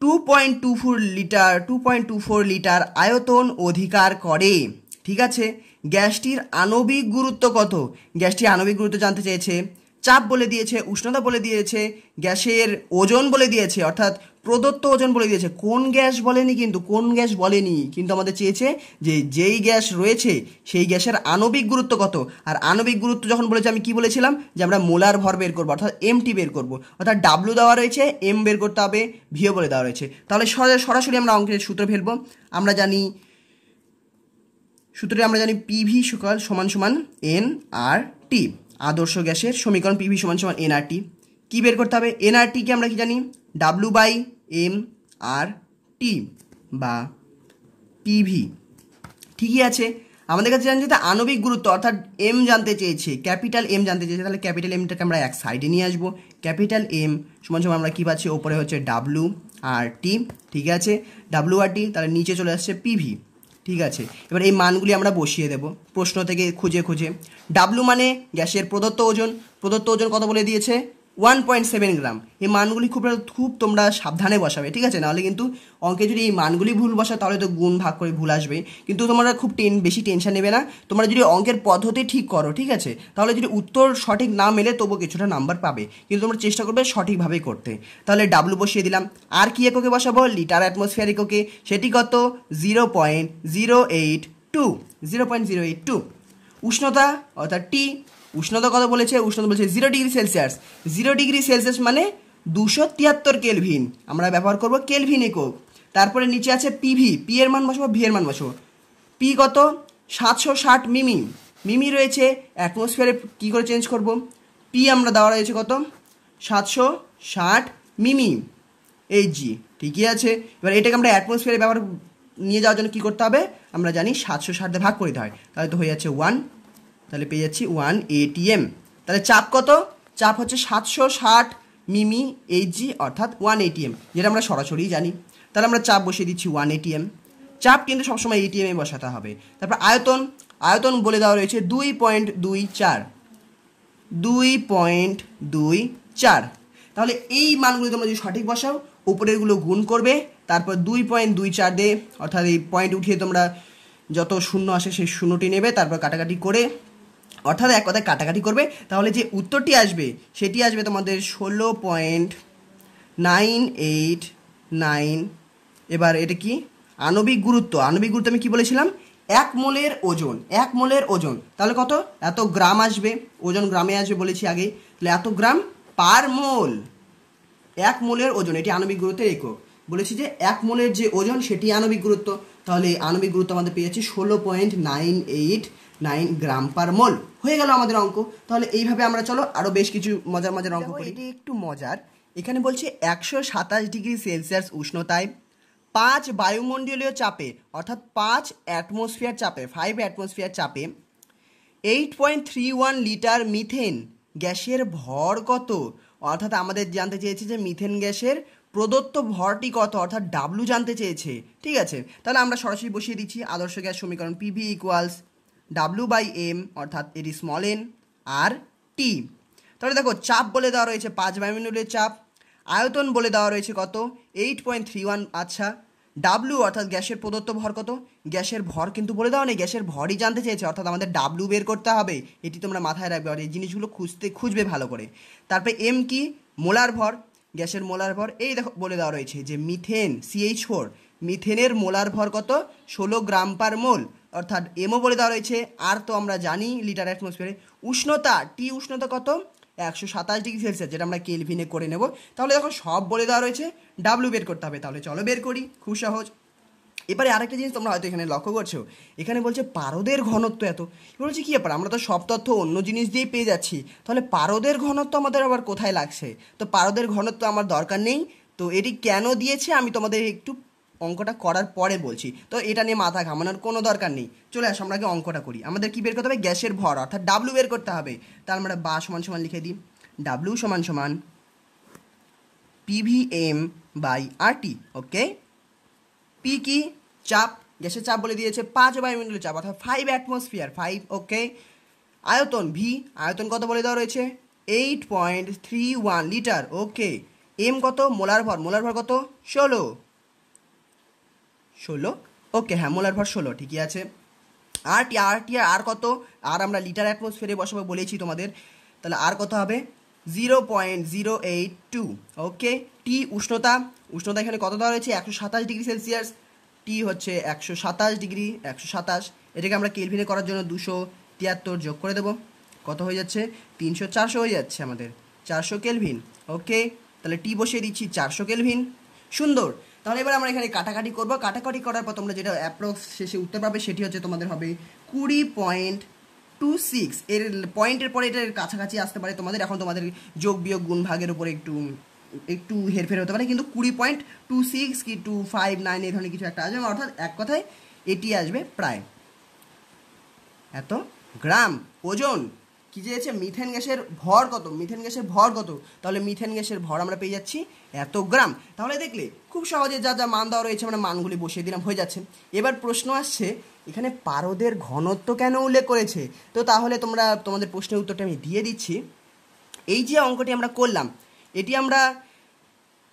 two point two four litre two point two four litre আয়তন অধিকার করে ঠিক আছে গ্যাসটির আণবিক গুরুত্ব কত গ্যাসটির আণবিক গুরুত্ব জানতে চেয়েছে চাপ বলে দিয়েছে উষ্ণতা বলে দিয়েছে গ্যাসের ওজন বলে দিয়েছে অর্থাৎ প্রদত্ত ওজন বলে দিয়েছে কোন গ্যাস বলেনি কিন্তু কোন গ্যাস বলেনি কিন্তু আমাদের চেয়েছে যে যেই গ্যাস রয়েছে সেই গ্যাসের আণবিক গুরুত্ব কত আর আণবিক গুরুত্ব যখন বলেছে আমি কি বলেছিলাম যে আমরা মোলার ভর বের করবো অর্থাৎ এমটি বের করবো অর্থাৎ ডাব্লু দেওয়া রয়েছে এম বের করতে হবে ভিও বলে দেওয়া রয়েছে তাহলে সরাসরি আমরা অঙ্কের সূত্র ফেলবো আমরা জানি সূত্রে আমরা জানি পিভি সকাল সমান সমান এন আর টি আদর্শ গ্যাসের সমীকরণ পিভি সমান সমান এনআরটি কী বের করতে হবে এনআরটিকে আমরা কি জানি W by M R T বা পিভি ঠিকই আছে আমাদের কাছে জানতে যেতে আণবিক গুরুত্ব অর্থাৎ এম জানতে চেয়েছে ক্যাপিটাল এম জানতে চেয়েছে তাহলে ক্যাপিটাল এমটাকে আমরা এক সাইডে নিয়ে আসবো ক্যাপিটাল এম সমান সমান আমরা কী পাচ্ছি ওপরে হচ্ছে ডাব্লু আর টি ঠিক আছে ডাব্লু আর টি তাহলে নিচে চলে আসছে পিভি ঠিক আছে এবার এই মানগুলি আমরা বসিয়ে দেব প্রশ্ন থেকে খুঁজে খুঁজে ডাব্লু মানে গ্যাসের প্রদত্ত ওজন প্রদত্ত ওজন কত বলে দিয়েছে ওয়ান পয়েন্ট সেভেন গ্রাম এই মানগুলি খুব খুব তোমরা সাবধানে বসাবে ঠিক আছে নাহলে কিন্তু অঙ্কে যদি এই মানগুলি ভুল বসা তাহলে তো গুণ ভাগ করে ভুল আসবে কিন্তু তোমরা খুব টেন বেশি টেনশন নেবে না তোমরা যদি অঙ্কের পদ্ধতি ঠিক করো ঠিক আছে তাহলে যদি উত্তর সঠিক না মেলে তবু কিছুটা নাম্বার পাবে কিন্তু তোমরা চেষ্টা করবে সঠিকভাবে করতে তাহলে ডাব্লু বসিয়ে দিলাম আর কি এককে বসাবো লিটার অ্যাটমসফিয়ার এককে সেটি কত zero point zero eight two zero point zero eight two উষ্ণতা অর্থাৎ টি উষ্ণতা কত বলেছে উষ্ণতা বলেছে zero degree Celsius zero degree Celsius মানে দুশো তিয়াত্তর কেলভিন আমরা ব্যবহার করব কেলভিন একক তারপরে নিচে আছে পিভি পি এর মান বসবো ভি এর মান বসবো পি কত সাতশো ষাট মিমি মিমি রয়েছে অ্যাটমসফিয়ারে কী করে চেঞ্জ করব পি আমরা দেওয়া রয়েছে কত সাতশো ষাট মিমি এই জি ঠিকই আছে এবার এটাকে আমরা অ্যাটমসফিয়ারে ব্যবহার নিয়ে যাওয়ার জন্য কী করতে হবে আমরা জানি সাতশো দিয়ে ভাগ করতে হয় তাহলে তো হয়ে যাচ্ছে ওয়ান তাহলে পেয়ে যাচ্ছি ওয়ান এটিএম তাহলে চাপ কত চাপ হচ্ছে সাতশো ষাট মিমি এইচজি অর্থাৎ ওয়ান এটিএম যেটা আমরা সরাসরি জানি তাহলে আমরা চাপ বসিয়ে দিচ্ছি ওয়ান এটিএম চাপ কিন্তু সবসময় এটিএমে বসাতে হবে তারপর আয়তন আয়তন বলে দেওয়া রয়েছে দুই পয়েন্ট দুই চার দুই পয়েন্ট দুই চার তাহলে এই মানগুলি তোমরা যদি সঠিক বসাও উপরেরগুলো গুণ করবে তারপর দুই পয়েন্ট দুই চার দে অর্থাৎ এই পয়েন্ট উঠিয়ে তোমরা যত শূন্য আসে সেই শূন্যটি নেবে তারপর কাটাকাটি করে অর্থাৎ এক কথায় কাটাকাটি করবে তাহলে যে উত্তরটি আসবে সেটি আসবে তোমাদের ষোলো পয়েন্ট নাইন এইট নাইন এবার এটা কি আণবিক গুরুত্ব আণবিক গুরুত্ব আমি কি বলেছিলাম এক মোলের ওজন এক মোলের ওজন তাহলে কত এত গ্রাম আসবে ওজন গ্রামে আসবে বলেছি আগে তাহলে এত গ্রাম পার মোল এক মোলের ওজন এটি আণবিক গুরুত্বের একক বলেছি যে এক মোলের যে ওজন সেটি আণবিক গুরুত্ব তাহলে আণবিক গুরুত্ব আমাদের পেয়েছি ষোলো point nine eight nine gram per mole হয়ে গেল আমাদের অঙ্ক তাহলে এইভাবে আমরা চলো আরও বেশ কিছু মজার মজার অঙ্ক এটি একটু মজার এখানে বলছে একশো সাতাশ ডিগ্রি সেলসিয়াস উষ্ণতায় পাঁচ বায়ুমণ্ডলীয় চাপে অর্থাৎ পাঁচ অ্যাটমসফিয়ার চাপে ফাইভ অ্যাটমসফিয়ার চাপে eight point three one litre methane গ্যাসের ভর কত অর্থাৎ আমাদের জানতে চেয়েছে যে মিথেন গ্যাসের প্রদত্ত ভরটি কত অর্থাৎ ডাব্লু জানতে চেয়েছে ঠিক আছে তাহলে আমরা সরাসরি বসিয়ে দিচ্ছি আদর্শ গ্যাস সমীকরণ PV equals W by M অর্থাৎ এটি স্মল এন আর টি তাহলে দেখো চাপ বলে দেওয়া রয়েছে পাঁচ বায়ুমণ্ডলের চাপ আয়তন বলে দেওয়া রয়েছে কত এইট পয়েন্ট থ্রি ওয়ান আচ্ছা ডাব্লু অর্থাৎ গ্যাসের প্রদত্ত ভর কত গ্যাসের ভর কিন্তু বলে দেওয়া নেই গ্যাসের ভরই জানতে চেয়েছে অর্থাৎ আমাদের ডাব্লু বের করতে হবে এটি তোমরা মাথায় রাখবে আর এই জিনিসগুলো খুঁজতে খুঁজবে ভালো করে তারপরে এম কি মোলার ভর গ্যাসের মোলার ভর এই দেখো বলে দেওয়া রয়েছে যে মিথেন সিএইচ ফোর মিথেনের মোলার ভর কত ষোলো গ্রাম পার মোল অর্থাৎ এমও বলে দেওয়া রয়েছে আর তো আমরা জানি লিটার অ্যাটমসফিয়ারে উষ্ণতা টি উষ্ণতা কত একশো সাতাশ ডিগ্রি সেলসিয়াস যেটা আমরা কেলভিনে করে নেব তাহলে দেখো সব বলে দেওয়া রয়েছে ডাব্লু বের করতে হবে তাহলে চলো বের করি খুব সহজ এবারে আরেকটা জিনিস তোমরা হয়তো এখানে লক্ষ্য করছো এখানে বলছে পারদের ঘনত্ব এত এবার বলছে কী ব্যাপার আমরা তো সব তথ্য অন্য জিনিস দিয়ে পেয়ে যাচ্ছি তাহলে পারদের ঘনত্ব আমাদের আবার কোথায় লাগছে তো পারদের ঘনত্ব আমার দরকার নেই তো এটি কেন দিয়েছে আমি তোমাদের একটু অঙ্কটা করার পরে বলছি তো এটা নিয়ে মাথা ঘামানোর কোনো দরকার নেই চলে আসো আমরা আগে অঙ্কটা করি আমাদের কী বের করতে হবে গ্যাসের ভর অর্থাৎ ডাব্লু বের করতে হবে তা মানে আমরা বা সমান সমান লিখে দিই ডাব্লু সমান সমান PVM by RT okay P কি চাপ গ্যাসের চাপ বলে দিয়েছে পাঁচ বায়ুমণ্ডল চাপ অর্থাৎ ফাইভ অ্যাটমসফিয়ার ফাইভ ওকে আয়তন ভি আয়তন কত বলে দেওয়া রয়েছে eight point three one litre okay M কত মোলার ভর মোলার ভর কত ষোলো ষোলো ওকে হ্যাঁ মোলার ভর ষোলো ঠিকই আছে আর টি আর টি আর কত আর আমরা লিটার অ্যাটমসফিয়ারে বসাবো বলেছি তোমাদের তাহলে আর কত হবে zero point zero eight two okay T উষ্ণতা উষ্ণতা এখানে কত দেওয়া রয়েছে একশো সাতাশ ডিগ্রি সেলসিয়াস টি হচ্ছে একশো সাতাশ ডিগ্রি একশো সাতাশ এটাকে আমরা কেলভিনে করার জন্য দুশো তিয়াত্তর যোগ করে দেবো কত হয়ে যাচ্ছে তিনশো চারশো হয়ে যাচ্ছে আমাদের চারশো কেলভিন ওকে তাহলে টি বসিয়ে দিচ্ছি চারশো কেলভিন সুন্দর তাহলে এবার আমরা এখানে কাটাকাটি করবো কাটাকাটি করার পর তোমরা যেটা অ্যাপ্রক্স শেষে উত্তর পাবে সেটি হচ্ছে তোমাদের হবে কুড়ি পয়েন্ট টু সিক্স এর পয়েন্টের পরে এটার কাছাকাছি আসতে পারে তোমাদের এখন তোমাদের যোগ বিয়োগ গুণ ভাগের উপরে একটু একটু হেরফের হতে পারে কিন্তু কুড়ি পয়েন্ট টু সিক্স কি টু ফাইভ নাইন এই ধরনের কিছু একটা আসবে অর্থাৎ এক কথায় এটি আসবে প্রায় এত গ্রাম ওজন কি চেয়েছে মিথেন গ্যাসের ভর কত মিথেন গ্যাসের ভর কত তাহলে মিথেন গ্যাসের ভর আমরা পেয়ে যাচ্ছি এত গ্রাম তাহলে দেখলে খুব সহজে যা যা মান দেওয়া রয়েছে আমরা মানগুলি বসিয়ে দিলাম হয়ে যাচ্ছে এবার প্রশ্ন আসছে এখানে পারদের ঘনত্ব কেন উল্লেখ করেছে তো তাহলে তোমরা তোমাদের প্রশ্নের উত্তরটা আমি দিয়ে দিচ্ছি এই যে অঙ্কটি আমরা করলাম এটি আমরা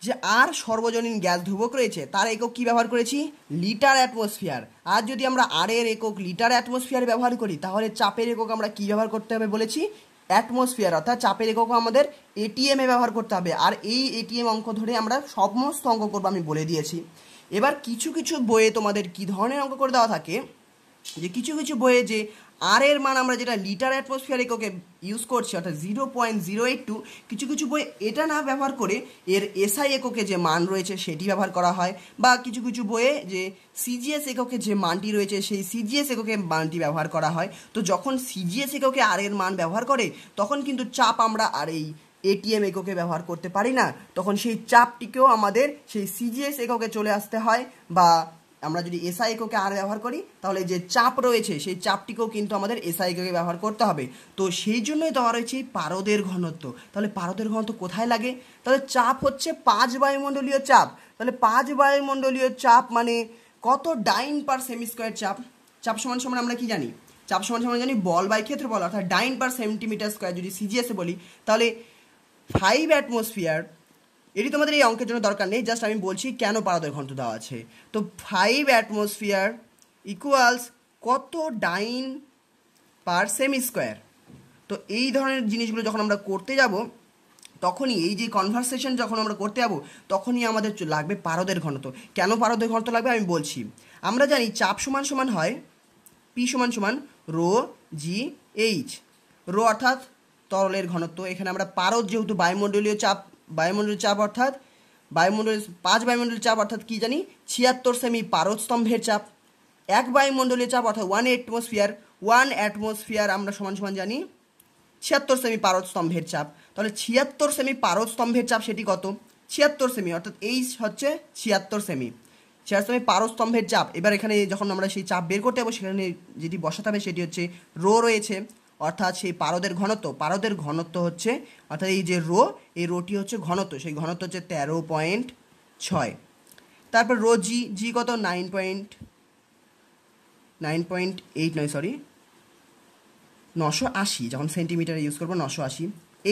যে আর সর্বজনীন গ্যাস ধ্রুবক রয়েছে তার একক কি ব্যবহার করেছি লিটার অ্যাটমসফিয়ার আর যদি আমরা আর এর একক লিটার অ্যাটমসফিয়ার ব্যবহার করি তাহলে চাপের একক আমরা কি ব্যবহার করতে হবে বলেছি অ্যাটমসফিয়ার অর্থাৎ চাপের একক আমাদের এটিএমে ব্যবহার করতে হবে আর এই এটিএম অঙ্ক ধরে আমরা সমস্ত অঙ্ক করবো আমি বলে দিয়েছি এবার কিছু কিছু বইয়ে তোমাদের কি ধরনের অঙ্ক করে দেওয়া থাকে যে কিছু কিছু বইয়ে যে আর এর মান আমরা যেটা লিটার অ্যাটমসফিয়ার ওকে ইউজ করছি অর্থাৎ zero point zero eight two কিছু কিছু বই এটা না ব্যবহার করে এর এসআই এককে যে মান রয়েছে সেটি ব্যবহার করা হয় বা কিছু কিছু বইয়ে যে সিজিএস এককে যে মানটি রয়েছে সেই সিজিএস এককে মানটি ব্যবহার করা হয় তো যখন সিজিএস এককে আর এর মান ব্যবহার করে তখন কিন্তু চাপ আমরা আর এই এটিএম এককে ব্যবহার করতে পারি না তখন সেই চাপটিকেও আমাদের সেই সিজিএস এককে চলে আসতে হয় বা আমরা যদি এসআই এককে আর ব্যবহার করি তাহলে যে চাপ রয়েছে সেই চাপটিকেও কিন্তু আমাদের এসআই এককে ব্যবহার করতে হবে তো সেই জন্যই দেওয়া রয়েছে পারদের ঘনত্ব তাহলে পারদের ঘনত্ব কোথায় লাগে তাহলে চাপ হচ্ছে পাঁচ বায়ুমণ্ডলীয় চাপ তাহলে পাঁচ বায়ুমণ্ডলীয় চাপ মানে কত ডাইন পার সেমি স্কোয়ার চাপ চাপ সমান সমান আমরা কি জানি চাপ সমান সমান জানি বল বাই ক্ষেত্রফল অর্থাৎ ডাইন পার সেন্টিমিটার স্কোয়ার যদি সিজিএসে বলি তাহলে ফাইভ অ্যাটমসফিয়ার এটি তোমাদের এই অঙ্কের জন্য দরকার নেই জাস্ট আমি বলছি কেন পারদের ঘনত্ব দেওয়া আছে তো ফাইভ অ্যাটমসফিয়ার ইকুয়ালস কত ডাইন পার সেমি স্কোয়ার তো এই ধরনের জিনিসগুলো যখন আমরা করতে যাব তখনই এই যে কনভারসেশন যখন আমরা করতে যাবো তখনই আমাদের লাগবে পারদের ঘনত্ব কেন পারদের ঘনত্ব লাগবে আমি বলছি আমরা জানি চাপ সমান সমান হয় পি সমান সমান রো জি এইচ রো অর্থাৎ তরলের ঘনত্ব এখানে আমরা পারদ যেহেতু বায়ুমণ্ডলীয় চাপ বায়ুমণ্ডল চাপ অর্থাৎ বায়ুমণ্ডল পাঁচ বায়ুমণ্ডল চাপ অর্থাৎ কি জানি ছিয়াত্তর সেমি পারদস্তম্ভের চাপ এক বায়ুমণ্ডলের চাপ অর্থাৎ ওয়ান অ্যাটমসফিয়ার ওয়ান অ্যাটমসফিয়ার আমরা সমান সমান জানি ছিয়াত্তর সেমি পারদস্তম্ভের চাপ তাহলে ছিয়াত্তর সেমি পারদস্তম্ভের চাপ সেটি কত ছিয়াত্তর সেমি অর্থাৎ এই হচ্ছে ছিয়াত্তর সেমি ছিয়াত্তর সেমি পারস্তম্ভের চাপ এবার এখানে যখন আমরা সেই চাপ বের করতে যাবো সেখানে যেটি বসাতে হবে সেটি হচ্ছে রো রয়েছে অর্থাৎ সেই পারদের ঘনত্ব পারদের ঘনত্ব হচ্ছে অর্থাৎ এই যে রো এই রোটি হচ্ছে ঘনত্ব সেই ঘনত্ব হচ্ছে তেরো পয়েন্ট ছয় তারপর রো জি জি কত nine point nine point eight নয় সরি নশো আশি যখন সেন্টিমিটারে ইউজ করবো নশো আশি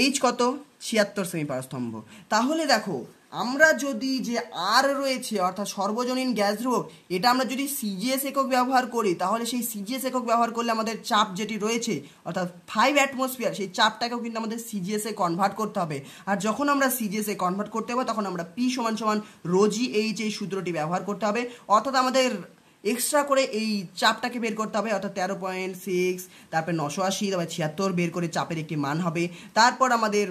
এইচ কত ছিয়াত্তর সেমি পারস্তম্ভ তাহলে দেখো আমরা যদি যে আর রয়েছে অর্থাৎ সর্বজনীন গ্যাস ধ্রুবক এটা আমরা যদি সিজিএস একক ব্যবহার করি তাহলে সেই সিজিএস একক ব্যবহার করলে আমাদের চাপ যেটি রয়েছে অর্থাৎ ফাইভ অ্যাটমসফিয়ার সেই চাপটাকেও কিন্তু আমাদের সিজিএসে কনভার্ট করতে হবে আর যখন আমরা সিজিএসে কনভার্ট করতে হবে তখন আমরা পি সমান সমান রোজি এইচ এই সূত্রটি ব্যবহার করতে হবে অর্থাৎ আমাদের এক্সট্রা করে এই চাপটাকে বের করতে হবে অর্থাৎ তেরো পয়েন্ট সিক্স তারপরে নশো আশি তারপরে ছিয়াত্তর বের করে চাপের একটি মান হবে তারপর আমাদের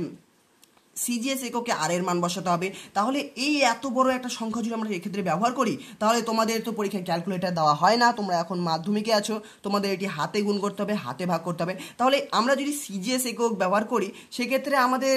সিজিএস এককে আর এর মান বসাতে হবে তাহলে এই এত বড় একটা সংখ্যা যদি আমরা এক্ষেত্রে ব্যবহার করি তাহলে তোমাদের তো পরীক্ষায় ক্যালকুলেটার দেওয়া হয় না তোমরা এখন মাধ্যমিকে আছো তোমাদের এটি হাতে গুণ করতে হবে হাতে ভাগ করতে হবে তাহলে আমরা যদি সিজিএস একক ব্যবহার করি সেক্ষেত্রে আমাদের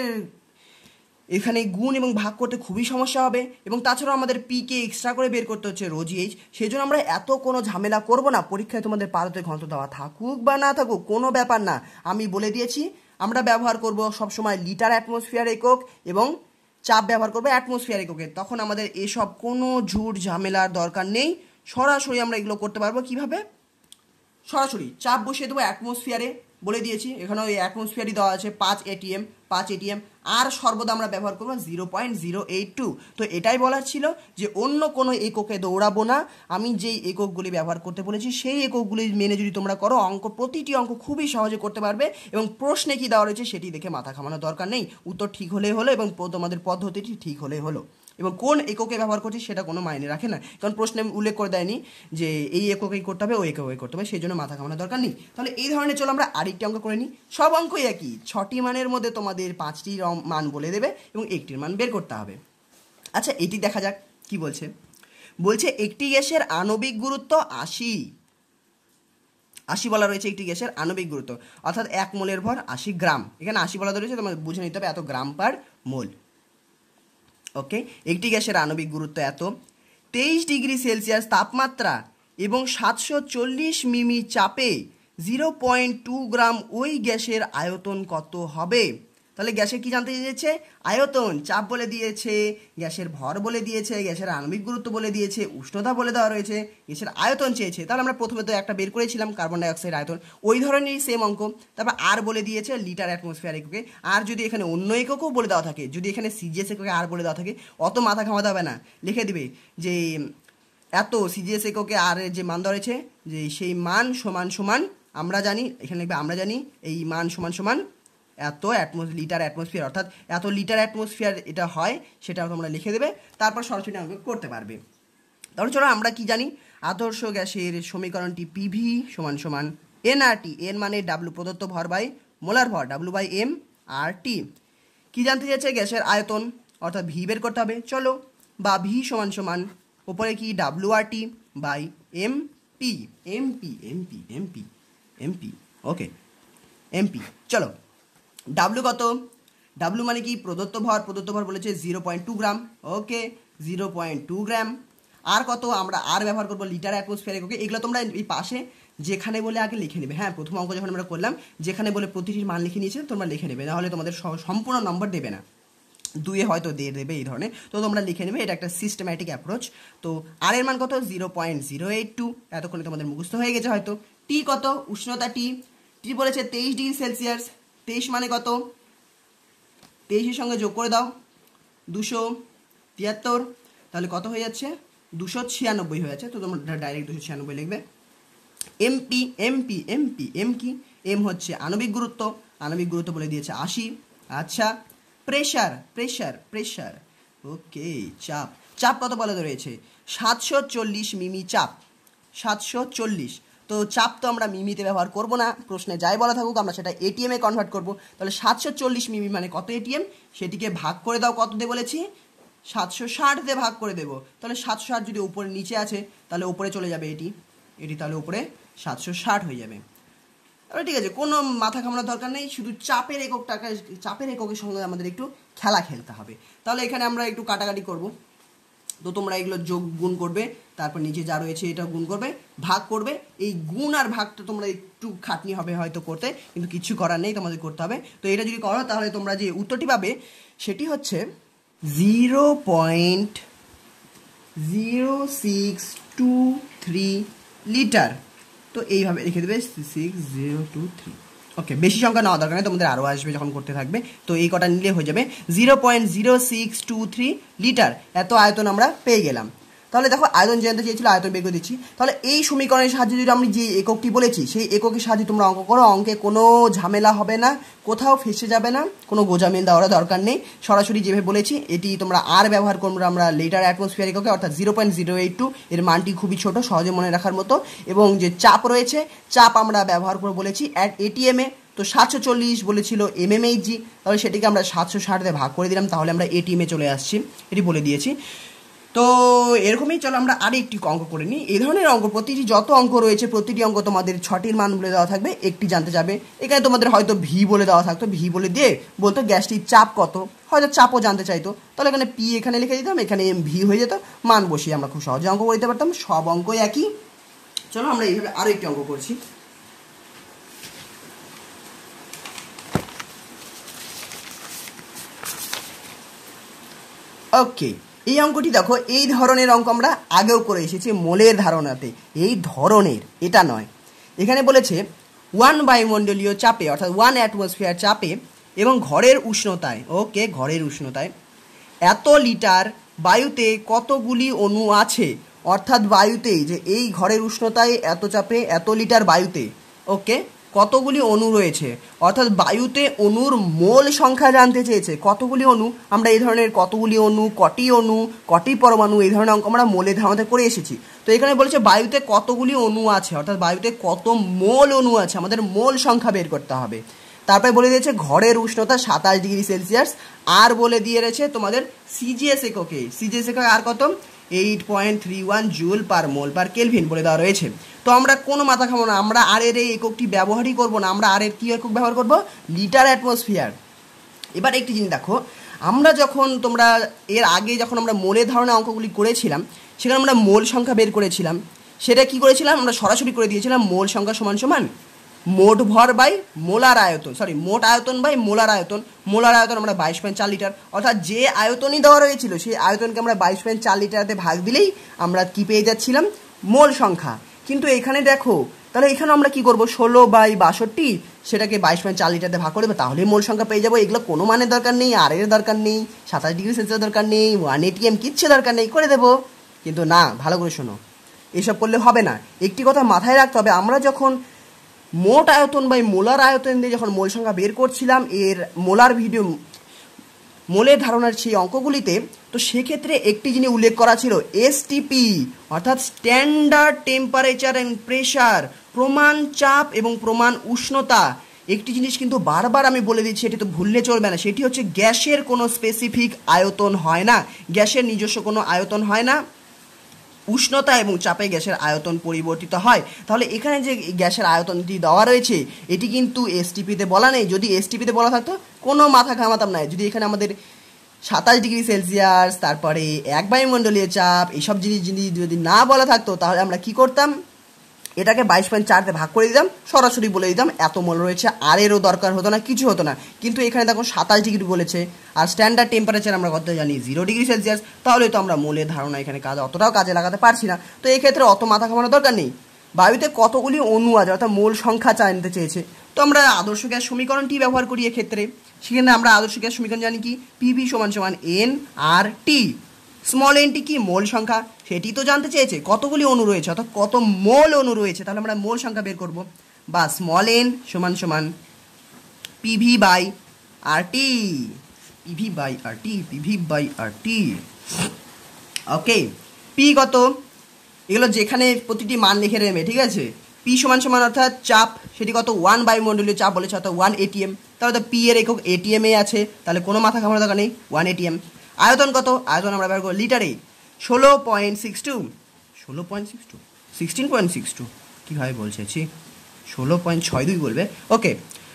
এখানে গুণ এবং ভাগ করতে খুবই সমস্যা হবে এবং তাছাড়াও আমাদের পিকে এক্সট্রা করে বের করতে হচ্ছে রোজি এইচ সেই জন্য আমরা এত কোনো ঝামেলা করব না পরীক্ষায় তোমাদের পারতে ঘন্ট দেওয়া থাকুক বা না থাকুক কোনো ব্যাপার না আমি বলে দিয়েছি আমরা ব্যবহার করব সবসময় লিটার অ্যাটমসফিয়ার একক এবং চাপ ব্যবহার করবো অ্যাটমসফিয়ার এককে তখন আমাদের এসব কোনো ঝুট ঝামেলার দরকার নেই সরাসরি আমরা এগুলো করতে পারবো কিভাবে সরাসরি চাপ বসিয়ে দেবো অ্যাটমসফিয়ারে বলে দিয়েছি এখানেও এই অ্যাটমসফিয়ারই দেওয়া আছে পাঁচ এটিএম পাঁচ এটিএম আর সর্বদা আমরা ব্যবহার করবো zero point zero eight two তো এটাই বলার ছিল যে অন্য কোনো এককে দৌড়াবো না আমি যেই এককগুলি ব্যবহার করতে বলেছি সেই এককগুলি মেনে যদি তোমরা করো অঙ্ক প্রতিটি অঙ্ক খুবই সহজে করতে পারবে এবং প্রশ্নে কী দেওয়া রয়েছে সেটি দেখে মাথা খামানোর দরকার নেই উত্তর ঠিক হলে হলো এবং তোমাদের পদ্ধতিটি ঠিক হলে হলো এবং কোন এককে ব্যবহার করছি সেটা কোনো মাইনে রাখে না কারণ প্রশ্নে উল্লেখ করে দেয়নি যে এই এককেই করতে হবে ওই এককেই করতে হবে সেই জন্য মাথা কামানোর দরকার নেই তাহলে এই ধরনের চলো আমরা আরেকটি অঙ্ক করে নিই সব অঙ্কই একই ছটি মানের মধ্যে তোমাদের পাঁচটি মান বলে দেবে এবং একটির মান বের করতে হবে আচ্ছা এটি দেখা যাক কি বলছে বলছে একটি গ্যাসের আণবিক গুরুত্ব আশি আশি বলা রয়েছে একটি গ্যাসের আণবিক গুরুত্ব অর্থাৎ এক মোলের ভর আশি গ্রাম এখানে আশি বলা রয়েছে তোমাকে বুঝে নিতে হবে এত গ্রাম পার মোল ওকে একটি গ্যাসের আণবিক গুরুত্ব এত তেইশ ডিগ্রি সেলসিয়াস তাপমাত্রা এবং সাতশো চল্লিশ মিমি চাপে জিরো পয়েন্ট টু গ্রাম ওই গ্যাসের আয়তন কত হবে তাহলে গ্যাসের কি জানতে চেয়েছে আয়তন চাপ বলে দিয়েছে গ্যাসের ভর বলে দিয়েছে গ্যাসের আণবিক গুরুত্ব বলে দিয়েছে উষ্ণতা বলে দেওয়া রয়েছে গ্যাসের আয়তন চেয়েছে তাহলে আমরা প্রথমে তো একটা বের করেছিলাম কার্বন ডাইঅক্সাইড আয়তন ওই ধরনেরই সেম অঙ্ক তারপর আর বলে দিয়েছে লিটার অ্যাটমসফিয়ার এককে আর যদি এখানে অন্য এককেও বলে দেওয়া থাকে যদি এখানে সিজিএস এককে আর বলে দেওয়া থাকে অত মাথা ঘামাতে হবে না লিখে দিবে যে এত সিজিএস এককে আর যে মান ধরেছে যে সেই মান সমান সমান আমরা জানি এখানে লিখবে আমরা জানি এই মান সমান সমান এত অ্যাটমোস লিটার অ্যাটমসফিয়ার অর্থাৎ এত লিটার অ্যাটমসফিয়ার এটা হয় সেটা তোমরা লিখে দেবে তারপর সরাসরি আমাকে করতে পারবে তখন চলো আমরা কি জানি আদর্শ গ্যাসের সমীকরণটি পিভি সমান সমান এনআরটি এন মানে ডাব্লু প্রদত্ত ভর বাই মোলার ভর W by M R T কী জানতে চাইছে গ্যাসের আয়তন অর্থাৎ ভি বের করতে হবে চলো বা ভি সমান সমান ওপরে কি W R T by M P MP MP MP MP okay MP চলো ডাব্লু কত ডাব্লু মানে কি প্রদত্ত ভর প্রদত্ত ভর বলেছে zero point two gram okay zero point two gram R কত আমরা আর ব্যবহার করবো লিটার অ্যাটমোসফিয়ারে ওকে এগুলো তোমরা এই পাশে যেখানে বলে আগে লিখে নেবে হ্যাঁ প্রথম অঙ্ক যখন আমরা করলাম যেখানে বলে প্রতিটির মান লিখে নিয়েছে তোমরা লিখে নেবে নাহলে তোমাদের সম্পূর্ণ নম্বর দেবে না দুয়ে হয়তো দিয়ে দেবে এই ধরনের তো তোমরা লিখে নেবে এটা একটা সিস্টেম্যাটিক অ্যাপ্রোচ তো আর এর মান কত zero point zero eight two এতক্ষণে তোমাদের মুখস্থ হয়ে গেছে হয়তো টি কত উষ্ণতা টি টি বলেছে তেইশ ডিগ্রি সেলসিয়াস তেইশ মানে কত তেইশের সঙ্গে যোগ করে দাও দুশো তিয়াত্তর তাহলে কত হয়ে যাচ্ছে দুশো ছিয়ানব্বই হয়ে যাচ্ছে তো তোমরা ডাইরেক্ট দুশো ছিয়ানব্বই লিখবে এমপি এমপি এমপি এম কি এম হচ্ছে আণবিক গুরুত্ব আণবিক গুরুত্ব বলে দিয়েছে আশি আচ্ছা প্রেশার প্রেশার প্রেশার ওকে চাপ চাপ কত বলা রয়েছে সাতশো চল্লিশ মিমি চাপ সাতশো চল্লিশ তো চাপ তো আমরা মিমিতে ব্যবহার করব না প্রশ্নে যাই বলা থাকুক আমরা সেটা এটিএমে কনভার্ট করব তাহলে সাতশো চল্লিশ মিমি মানে কত এটিএম সেটিকে ভাগ করে দাও কত দে বলেছি সাতশো ষাট দিয়ে ভাগ করে দেবো তাহলে সাতশো ষাট যদি উপরে নিচে আছে তাহলে উপরে চলে যাবে এটি এটি তাহলে উপরে সাতশো ষাট হয়ে যাবে তাহলে ঠিক আছে কোনো মাথা খামানোর দরকার নেই শুধু চাপের একক টাকা চাপের এককের সঙ্গে আমাদের একটু খেলা খেলতে হবে তাহলে এখানে আমরা একটু কাটাকাটি করবো তো তোমরা এগুলো যোগ গুণ করবে তারপর নিচে যা রয়েছে এটা গুণ করবে ভাগ করবে এই গুণ আর ভাগটা তোমরা একটু খাটনি হবে হয়তো করতে কিন্তু কিছু করার নেই তোমাদের করতে হবে তো এটা যদি করো তাহলে তোমরা যে উত্তরটি পাবে সেটি হচ্ছে zero point zero six two three litre তো এইভাবে রেখে দেবে six zero two three okay বেশি সংখ্যা নেওয়া দরকার নেই তোমাদের আরও আসবে যখন করতে থাকবে তো এই কটা নিলে হয়ে যাবে zero point zero six two three litre এত আয়তন আমরা পেয়ে গেলাম তাহলে দেখো আয়তন জানতে চেয়েছিল আয়তন বের করে দিচ্ছি তাহলে এই সমীকরণের সাহায্যে যদি আমি যে এককটি বলেছি সেই এককের সাহায্যে তোমরা অঙ্ক করো অঙ্কে কোনো ঝামেলা হবে না কোথাও ফেসে যাবে না কোনো গোজামিল দেওয়ার দরকার নেই সরাসরি যেভাবে বলেছি এটি তোমরা আর ব্যবহার করবো আমরা লেটার অ্যাটমসফিয়ার এককে অর্থাৎ zero point zero eight two এর মানটি খুবই ছোট সহজে মনে রাখার মতো এবং যে চাপ রয়েছে চাপ আমরা ব্যবহার করে বলেছি অ্যাট এটিএমে তো সাতশো চল্লিশ বলেছিল এমএমএইচজি তাহলে সেটিকে আমরা সাতশো ষাট দিয়ে ভাগ করে দিলাম তাহলে আমরা এটিএমে চলে আসছি এটি বলে দিয়েছি তো এরকমই চলো আমরা আর একটি অঙ্ক করে নিই এই ধরনের অঙ্ক প্রতিটি যত অঙ্ক রয়েছে প্রতিটি অঙ্ক তোমাদের ছটির মান বলে দেওয়া থাকবে একটি জানতে যাবে এখানে তোমাদের হয়তো ভি বলে দেওয়া থাকতো ভি বলে দিয়ে বলতো গ্যাসটির চাপ কত হয়তো চাপও জানতে চাইতো তাহলে এখানে পি এখানে লিখে দিতাম এখানে এম ভি হয়ে যেত মান বসিয়ে আমরা খুব সহজে অঙ্ক করতে পারতাম সব অঙ্কই একই চলো আমরা এইভাবে আরও একটি অঙ্ক করছি ওকে এই অঙ্কটি দেখো এই ধরনের অঙ্ক আমরা আগেও করে এসেছি মোলের ধারণাতে এই ধরনের এটা নয় এখানে বলেছে ওয়ান বায়ুমণ্ডলীয় চাপে অর্থাৎ ওয়ান অ্যাটমসফিয়ার চাপে এবং ঘরের উষ্ণতায় ওকে ঘরের উষ্ণতায় এত লিটার বায়ুতে কতগুলি অণু আছে অর্থাৎ বায়ুতে যে এই ঘরের উষ্ণতায় এত চাপে এত লিটার বায়ুতে ওকে কতগুলি অণু রয়েছে অর্থাৎ বায়ুতে অণুর মোল সংখ্যা জানতে চেয়েছে কতগুলি অণু আমরা এই ধরনের কতগুলি অণু কটি অণু কটি পরমাণু এই ধরনের অঙ্ক আমরা মোলে ধারণাতে করে এসেছি তো এখানে বলেছে বায়ুতে কতগুলি অণু আছে অর্থাৎ বায়ুতে কত মোল অণু আছে আমাদের মোল সংখ্যা বের করতে হবে তারপরে বলে দিয়েছে ঘরের উষ্ণতা সাতাশ ডিগ্রি সেলসিয়াস আর বলে দিয়ে রয়েছে তোমাদের সিজিএস এককে সিজিএস এককে আর কত eight point three one joule per mole per kelvin বলে দেওয়া রয়েছে তো আমরা কোনো মাথা খাবো না আমরা আর এর এই এককটি ব্যবহারই করবো না আমরা আর এর কী একক ব্যবহার করবো লিটার অ্যাটমসফিয়ার এবার একটি জিনিস দেখো আমরা যখন তোমরা এর আগে যখন আমরা মোলের ধারণা অঙ্কগুলি করেছিলাম সেখানে আমরা মোল সংখ্যা বের করেছিলাম সেটা কি করেছিলাম আমরা সরাসরি করে দিয়েছিলাম মোল সংখ্যা সমান সমান মোট ভর বাই মোলার আয়তন সরি মোট আয়তন বাই মোলার আয়তন মোলার আয়তন আমরা বাইশ পয়েন্ট চার লিটার অর্থাৎ যে আয়তনই দেওয়া রয়েছিল সেই আয়তনকে আমরা বাইশ পয়েন্ট চার লিটারতে ভাগ দিলেই আমরা কি পেয়ে যাচ্ছিলাম মোল সংখ্যা কিন্তু এখানে দেখো তাহলে এখানে আমরা কি করব ষোলো বাই বাষট্টি সেটাকে বাইশ পয়েন্ট চার লিটারতে ভাগ করে তাহলে মোল সংখ্যা পেয়ে যাবো এগুলো কোনো মানের দরকার নেই আর এর দরকার নেই সাতাশ ডিগ্রি সেলসিয়াস দরকার নেই ওয়ান এটিএম কিচ্ছু দরকার নেই করে দেবো কিন্তু না ভালো করে শোনো এসব করলে হবে না একটি কথা মাথায় রাখতে হবে আমরা যখন মোট আয়তন বাই মোলার আয়তন দিয়ে যখন মোল সংখ্যা বের করছিলাম এর মোলার ভিডিও মোলের ধারণার সেই অঙ্কগুলিতে তো সেক্ষেত্রে একটি জিনিস উল্লেখ করা ছিল এসটিপি অর্থাৎ স্ট্যান্ডার্ড টেম্পারেচার অ্যান্ড প্রেশার প্রমাণ চাপ এবং প্রমাণ উষ্ণতা একটি জিনিস কিন্তু বারবার আমি বলে দিচ্ছি এটি তো ভুললে চলবে না সেটি হচ্ছে গ্যাসের কোনো স্পেসিফিক আয়তন হয় না গ্যাসের নিজস্ব কোনো আয়তন হয় না উষ্ণতা এবং চাপে গ্যাসের আয়তন পরিবর্তিত হয় তাহলে এখানে যে গ্যাসের আয়তনটি দেওয়া রয়েছে এটি কিন্তু এসটিপিতে বলা নেই যদি এসটিপিতে বলা থাকতো কোনো মাথা ঘামাতাম না যদি এখানে আমাদের সাতাশ ডিগ্রি সেলসিয়াস তারপরে এক বায়ুমণ্ডলীয় চাপ এইসব জিনিস জিনিস যদি না বলা থাকতো তাহলে আমরা কি করতাম এটাকে বাইশ পয়েন্ট চারতে ভাগ করে দিতাম সরাসরি বলে দিতাম এত মল রয়েছে আর এরও দরকার হতো না কিছু হতো না কিন্তু এখানে দেখো সাতাশ ডিগ্রি বলেছে আর স্ট্যান্ডার্ড টেম্পারেচার আমরা কত জানি জিরো ডিগ্রি সেলসিয়াস তাহলে তো আমরা মোলের ধারণা এখানে কাজ অতটাও কাজে লাগাতে পারছি না তো এক্ষেত্রে অত মাথা ঘামানোর দরকার নেই বায়ুতে কতগুলি অনু আছে অর্থাৎ মূল সংখ্যা জানতে চেয়েছে তো আমরা আদর্শ গ্যাস সমীকরণটি ব্যবহার করি এক্ষেত্রে সেখানে আমরা আদর্শ গ্যাস সমীকরণ জানি কি পিভি সমান সমান এন আর টি স্মল এনটি কি মোল সংখ্যা সেটি তো জানতে চেয়েছে কতগুলি অণু রয়েছে অর্থাৎ কত মোল অণু রয়েছে তাহলে আমরা মোল সংখ্যা বের করব বা স্মল এন সমান সমান PV by R T PV by R T PV by R T okay P কত এগুলো যেখানে প্রতিটি মান লিখে নেবে ঠিক আছে পি সমান সমান অর্থাৎ চাপ সেটি কত ওয়ান বায়ুমণ্ডলীয় চাপ বলেছে অর্থাৎ ওয়ান এটিএম তাহলে তো পি এর একক এটিএমে আছে তাহলে কোনো মাথা খামার দরকার নেই ওয়ান এটিএম আয়তন কত আয়তন আমরা ব্যবহার করবো লিটারে ষোলো পয়েন্ট সিক্স টু ষোলো point six two sixteen point six two কীভাবে বলছেছি ষোলো পয়েন্ট ছয় দুই বলবে ওকে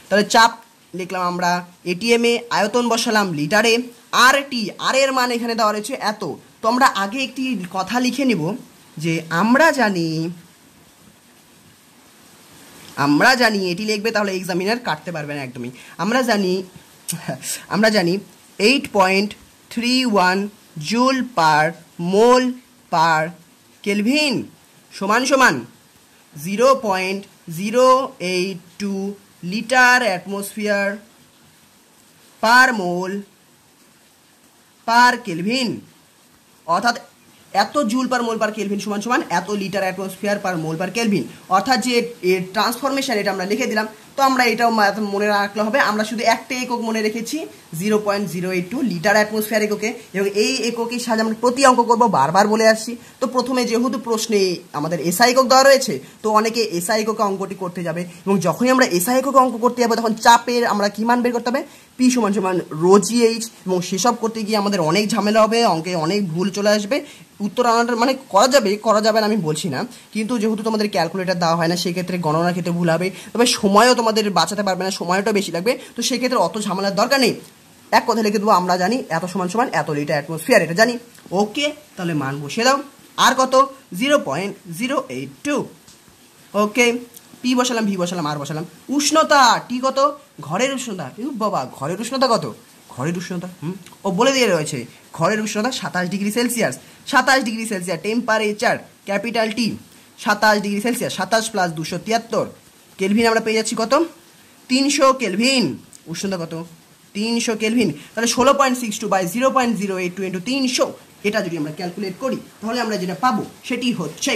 তাহলে চাপ লিখলাম আমরা এটিএমে আয়তন বসালাম লিটারে আর টি আর এর মান এখানে দেওয়া রয়েছে এত তো আমরা আগে একটি কথা লিখে নিব যে আমরা জানি আমরা জানি এটি লিখবে তাহলে এক্সামিনার কাটতে পারবে না একদমই আমরা জানি আমরা জানি eight point 31 joule per mole per kelvin সমান সমান zero point zero eight two litre atmosphere per mole per kelvin অর্থাৎ এত joule per mole per kelvin সমান সমান এত litre atmosphere per mole per kelvin অর্থাৎ যে ট্রান্সফরমেশন এটা আমরা লিখে দিলাম তো আমরা এটাও মনে রাখলে হবে আমরা শুধু একটা একক মনে রেখেছি zero point zero eight two litre atmosphere এককে এবং এই এককের সাহায্যে আমরা প্রতি অঙ্ক করবো বারবার বলে আসছি তো প্রথমে যেহেতু প্রশ্নে আমাদের এসআ একক দেওয়া রয়েছে তো অনেকে এসআ এককে অঙ্কটি করতে যাবে এবং যখনই আমরা এসআই এককে অঙ্ক করতে যাবো তখন চাপের আমরা কি মান বের করতে হবে পি সমান সমান রোজি এইচ এবং সেসব করতে গিয়ে আমাদের অনেক ঝামেলা হবে অঙ্কে অনেক ভুল চলে আসবে উত্তর আনাটা মানে করা যাবে করা যাবে না আমি বলছি না কিন্তু যেহেতু তোমাদের ক্যালকুলেটার দেওয়া হয় না সেক্ষেত্রে গণনার ক্ষেত্রে ভুল হবে তবে সময়ও তোমাদের বাঁচাতে পারবে না সময়টা বেশি লাগবে তো সেক্ষেত্রে অত ঝামেলার দরকার নেই এক কথা লিখে দেবো আমরা জানি এত সমান সমান এত লিটার অ্যাটমসফিয়ার এটা জানি ওকে তাহলে মান বসিয়ে দাও আর কত zero point zero eight two okay P বসালাম ভি বসালাম আর বসালাম উষ্ণতা টি কত ঘরের উষ্ণতা বাবা ঘরের উষ্ণতা কত ঘরের উষ্ণতা হুম ও বলে দিয়ে রয়েছে ঘরের উষ্ণতা সাতাশ ডিগ্রি সেলসিয়াস সাতাশ degree Celsius temperature capital T সাতাশ ডিগ্রি সেলসিয়াস সাতাশ প্লাস দুশো তিয়াত্তর কেলভিন আমরা পেয়ে যাচ্ছি কত তিনশো কেলভিন উষ্ণতা কত তিনশো কেলভিন তাহলে ষোলো point six two by zero point zero eight two into তিনশো এটা যদি আমরা ক্যালকুলেট করি তাহলে আমরা যেটা পাবো সেটি হচ্ছে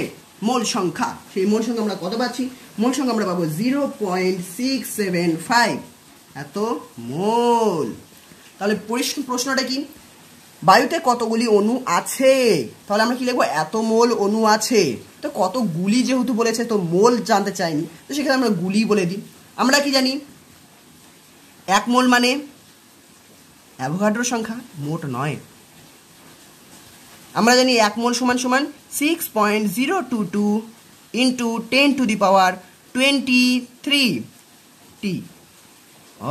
মোল সংখ্যা সেই মোল সংখ্যা আমরা কত পাচ্ছি মোল সংখ্যা আমরা পাবো zero point six seven five এত মোল তাহলে প্রশ্নটা কি বায়ুতে কতগুলি অণু আছে তাহলে আমরা কি লিখবো এত মোল অণু আছে তো কতগুলি যেহেতু বলেছে তো মোল জানতে চাইনি তো সেখানে আমরা গুলি বলে দিই আমরা কি জানি এক মোল মানে অ্যাভোগাড্রোর সংখ্যা মোট নয় আমরা জানি এক মোল সমান সমান six point zero two two into ten to the power twenty three T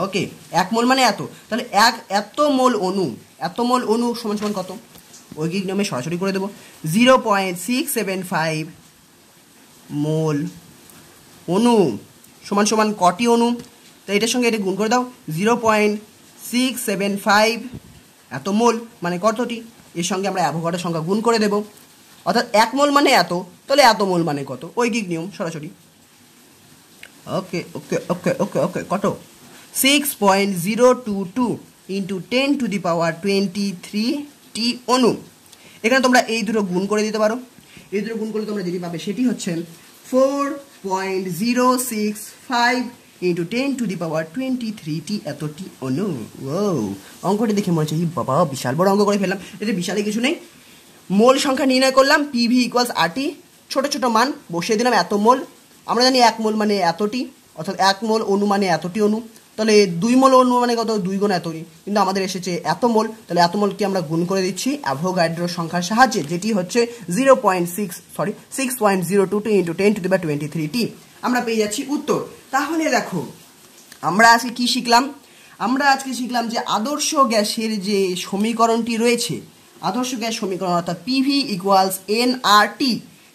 okay এক মোল মানে এত তাহলে এক এত মোল অণু এত মোল অণু সমান সমান কত ওই ঐগিক নিয়মে সরাসরি করে দেবো zero point six seven five mole অণু সমান সমান কটি অণু তো এটার সঙ্গে এটা গুণ করে দাও zero point six seven five এত মোল মানে কতটি এর সঙ্গে আমরা অ্যাভোকাডোর সংখ্যা গুণ করে দেব অর্থাৎ এক মোল মানে এত তাহলে এত মোল মানে কত ঐগিক নিয়ম সরাসরি ওকে ওকে ওকে ওকে ওকে কত 6.022 into ten to the power twenty three T অনু এখানে তোমরা এই দুটো গুণ করে দিতে পারো এই দুটো গুণ করলে তোমরা যেটি পাবে সেটি হচ্ছে four point zero six five into ten to the power twenty three T এতটি অনু ও অঙ্কটি দেখে মনে হচ্ছে বাবা বিশাল বড় অঙ্ক করে ফেললাম এটা বিশালে কিছু নেই মোল সংখ্যা নির্ণয় করলাম পিভি ইকুয়ালস আরটি ছোটো ছোটো মান বসিয়ে দিলাম এত মোল আমরা জানি এক মোল মানে এতটি অর্থাৎ এক মোল অনু মানে এতটি অনু তাহলে দুই মোল মানে কত দুই গুণ এতই কিন্তু আমাদের এসেছে এত মোল তাহলে এত মলকে আমরা গুণ করে দিচ্ছি অ্যাভোগাড্রো সংখ্যার সাহায্যে যেটি হচ্ছে zero point six sorry six point zero two two into ten to the twenty three T আমরা পেয়ে যাচ্ছি উত্তর তাহলে দেখো আমরা আজকে কি শিখলাম আমরা আজকে শিখলাম যে আদর্শ গ্যাসের যে সমীকরণটি রয়েছে আদর্শ গ্যাস সমীকরণ অর্থাৎ পিভি ইকুয়ালস এন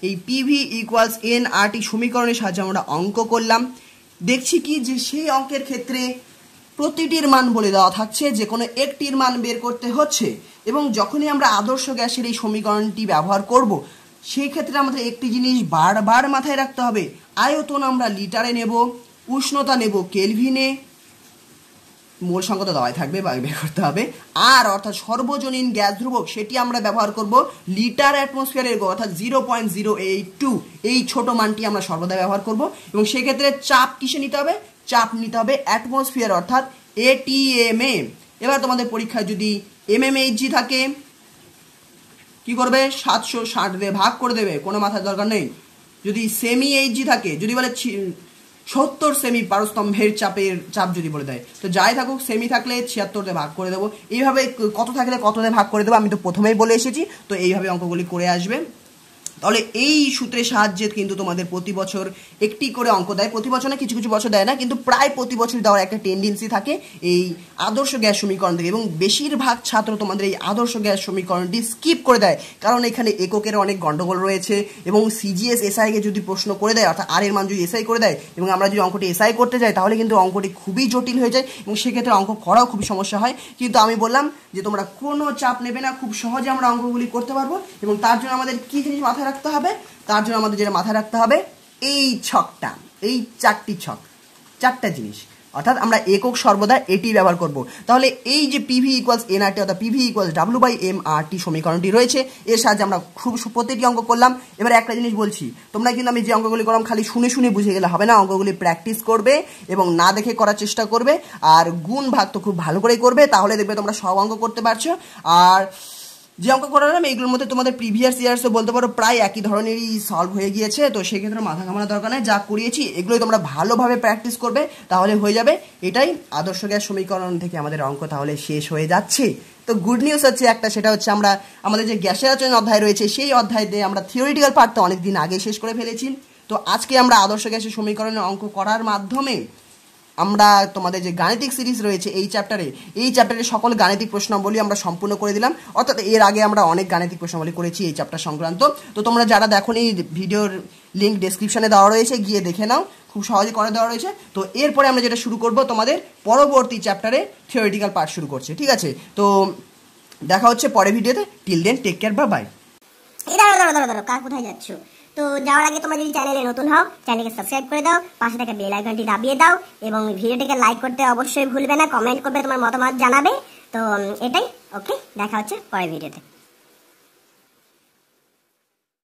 এই পিভি ইকুয়ালস এন সমীকরণের সাহায্যে আমরা অঙ্ক করলাম দেখছি কি যে সেই অঙ্কের ক্ষেত্রে প্রতিটির মান বলে দেওয়া থাকছে যে কোনো একটির মান বের করতে হচ্ছে এবং যখনই আমরা আদর্শ গ্যাসের এই সমীকরণটি ব্যবহার করব সেই ক্ষেত্রে আমাদের একটি জিনিস বারবার মাথায় রাখতে হবে আয়তন আমরা লিটারে নেব উষ্ণতা নেব কেলভিনে মূল সংখ্যা দেওয়াই থাকবে বা বের করতে হবে আর অর্থাৎ সর্বজনীন গ্যাস ধ্রুবক সেটি আমরা ব্যবহার করব লিটার অ্যাটমসফিয়ারের অর্থাৎ zero point zero eight two এই ছোট মানটি আমরা সর্বদা ব্যবহার করব এবং সেক্ষেত্রে চাপ কিসে নিতে হবে চাপ নিতে হবে অ্যাটমসফিয়ার অর্থাৎ এটিএম এ এবার তোমাদের পরীক্ষায় যদি এম এম জি থাকে কি করবে সাতশো ষাট দিয়ে ভাগ করে দেবে কোনো মাথার দরকার নেই যদি সেমি এইচজি থাকে যদি বলে সত্তর সেমি পারস্তম্ভের চাপের চাপ যদি বলে দেয় তো যাই থাকুক সেমি থাকলে দিয়ে ভাগ করে দেবো এইভাবে কত থাকলে দিয়ে ভাগ করে দেবো আমি তো প্রথমেই বলে এসেছি তো এইভাবে অঙ্কগুলি করে আসবে তাহলে এই সূত্রের সাহায্যে কিন্তু তোমাদের প্রতি বছর একটি করে অঙ্ক দেয় প্রতি বছর না কিছু কিছু বছর দেয় না কিন্তু প্রায় প্রতি বছর দেওয়ার একটা টেন্ডেন্সি থাকে এই আদর্শ গ্যাস সমীকরণ থেকে এবং বেশিরভাগ ছাত্র তোমাদের এই আদর্শ গ্যাস সমীকরণটি স্কিপ করে দেয় কারণ এখানে এককের অনেক গণ্ডগোল রয়েছে এবং সিজিএস এসআইকে যদি প্রশ্ন করে দেয় অর্থাৎ আর এর মান যদি এসআই করে দেয় এবং আমরা যদি অঙ্কটি এসআই করতে যাই তাহলে কিন্তু অঙ্কটি খুবই জটিল হয়ে যায় এবং সেক্ষেত্রে অঙ্ক করাও খুবই সমস্যা হয় কিন্তু আমি বললাম যে তোমরা কোনো চাপ নেবে না খুব সহজে আমরা অঙ্কগুলি করতে পারবো এবং তার জন্য আমাদের কী জিনিস মাথায় রাখতে হবে তার জন্য আমাদের যেটা মাথায় রাখতে হবে এই ছকটা এই চারটি ছক চারটা জিনিস অর্থাৎ আমরা একক সর্বদা এটি ব্যবহার করব তাহলে এই যে পিভি ইকুয়ালস এনআরটি অর্থাৎ PV equals W by M RT সমীকরণটি রয়েছে এর সাহায্যে আমরা খুব প্রত্যেকটি অঙ্ক করলাম এবার একটা জিনিস বলছি তোমরা কিন্তু আমি যে অঙ্কগুলি করলাম খালি শুনে শুনে বুঝে গেলে হবে না অঙ্কগুলি প্র্যাকটিস করবে এবং না দেখে করার চেষ্টা করবে আর গুণ ভাগ তো খুব ভালো করেই করবে তাহলে দেখবে তোমরা সব অঙ্ক করতে পারছো আর যে অঙ্ক করালাম এইগুলোর মধ্যে তোমাদের প্রিভিয়াস ইয়ার্সও বলতে পারো প্রায় একই ধরনেরই সলভ হয়ে গিয়েছে তো সেক্ষেত্রে মাথা ঘামানোর দরকার নেই যা করিয়েছি এগুলোই তোমরা ভালোভাবে প্র্যাকটিস করবে তাহলে হয়ে যাবে এটাই আদর্শ গ্যাস সমীকরণ থেকে আমাদের অঙ্ক তাহলে শেষ হয়ে যাচ্ছে তো গুড নিউজ হচ্ছে একটা সেটা হচ্ছে আমরা আমাদের যে গ্যাসের আচরণ অধ্যায় রয়েছে সেই দিয়ে আমরা থিওরিটিক্যাল পার্ট তো অনেকদিন আগে শেষ করে ফেলেছি তো আজকে আমরা আদর্শ গ্যাসের সমীকরণের অঙ্ক করার মাধ্যমে আমরা তোমাদের যে গাণিতিক সিরিজ রয়েছে এই চ্যাপ্টারে এই চ্যাপ্টারে সকল গাণিতিক প্রশ্নাবলী আমরা সম্পূর্ণ করে দিলাম অর্থাৎ এর আগে আমরা অনেক গাণিতিক প্রশ্নাবলী করেছি এই চ্যাপ্টার সংক্রান্ত তো তোমরা যারা দেখো এই ভিডিওর লিঙ্ক ডেসক্রিপশানে দেওয়া রয়েছে গিয়ে দেখে নাও খুব সহজে করে দেওয়া রয়েছে তো এরপরে আমরা যেটা শুরু করব তোমাদের পরবর্তী চ্যাপ্টারে থিওরিটিক্যাল পার্ট শুরু করছে ঠিক আছে তো দেখা হচ্ছে পরে ভিডিওতে টিল দেন টেক কেয়ার বা বাই দাঁড়ো দাঁড়ো কার কোথায় যাচ্ছ তো যাওয়ার আগে তোমরা যদি চ্যানেলে নতুন হও চ্যানেলকে সাবস্ক্রাইব করে দাও পাশে থাকা বেল আইকনটি দাবিয়ে দাও এবং ভিডিওটিকে লাইক করতে অবশ্যই ভুলবে না কমেন্ট করবে তোমার মতামত জানাবে তো এটাই ওকে দেখা হচ্ছে পরের ভিডিওতে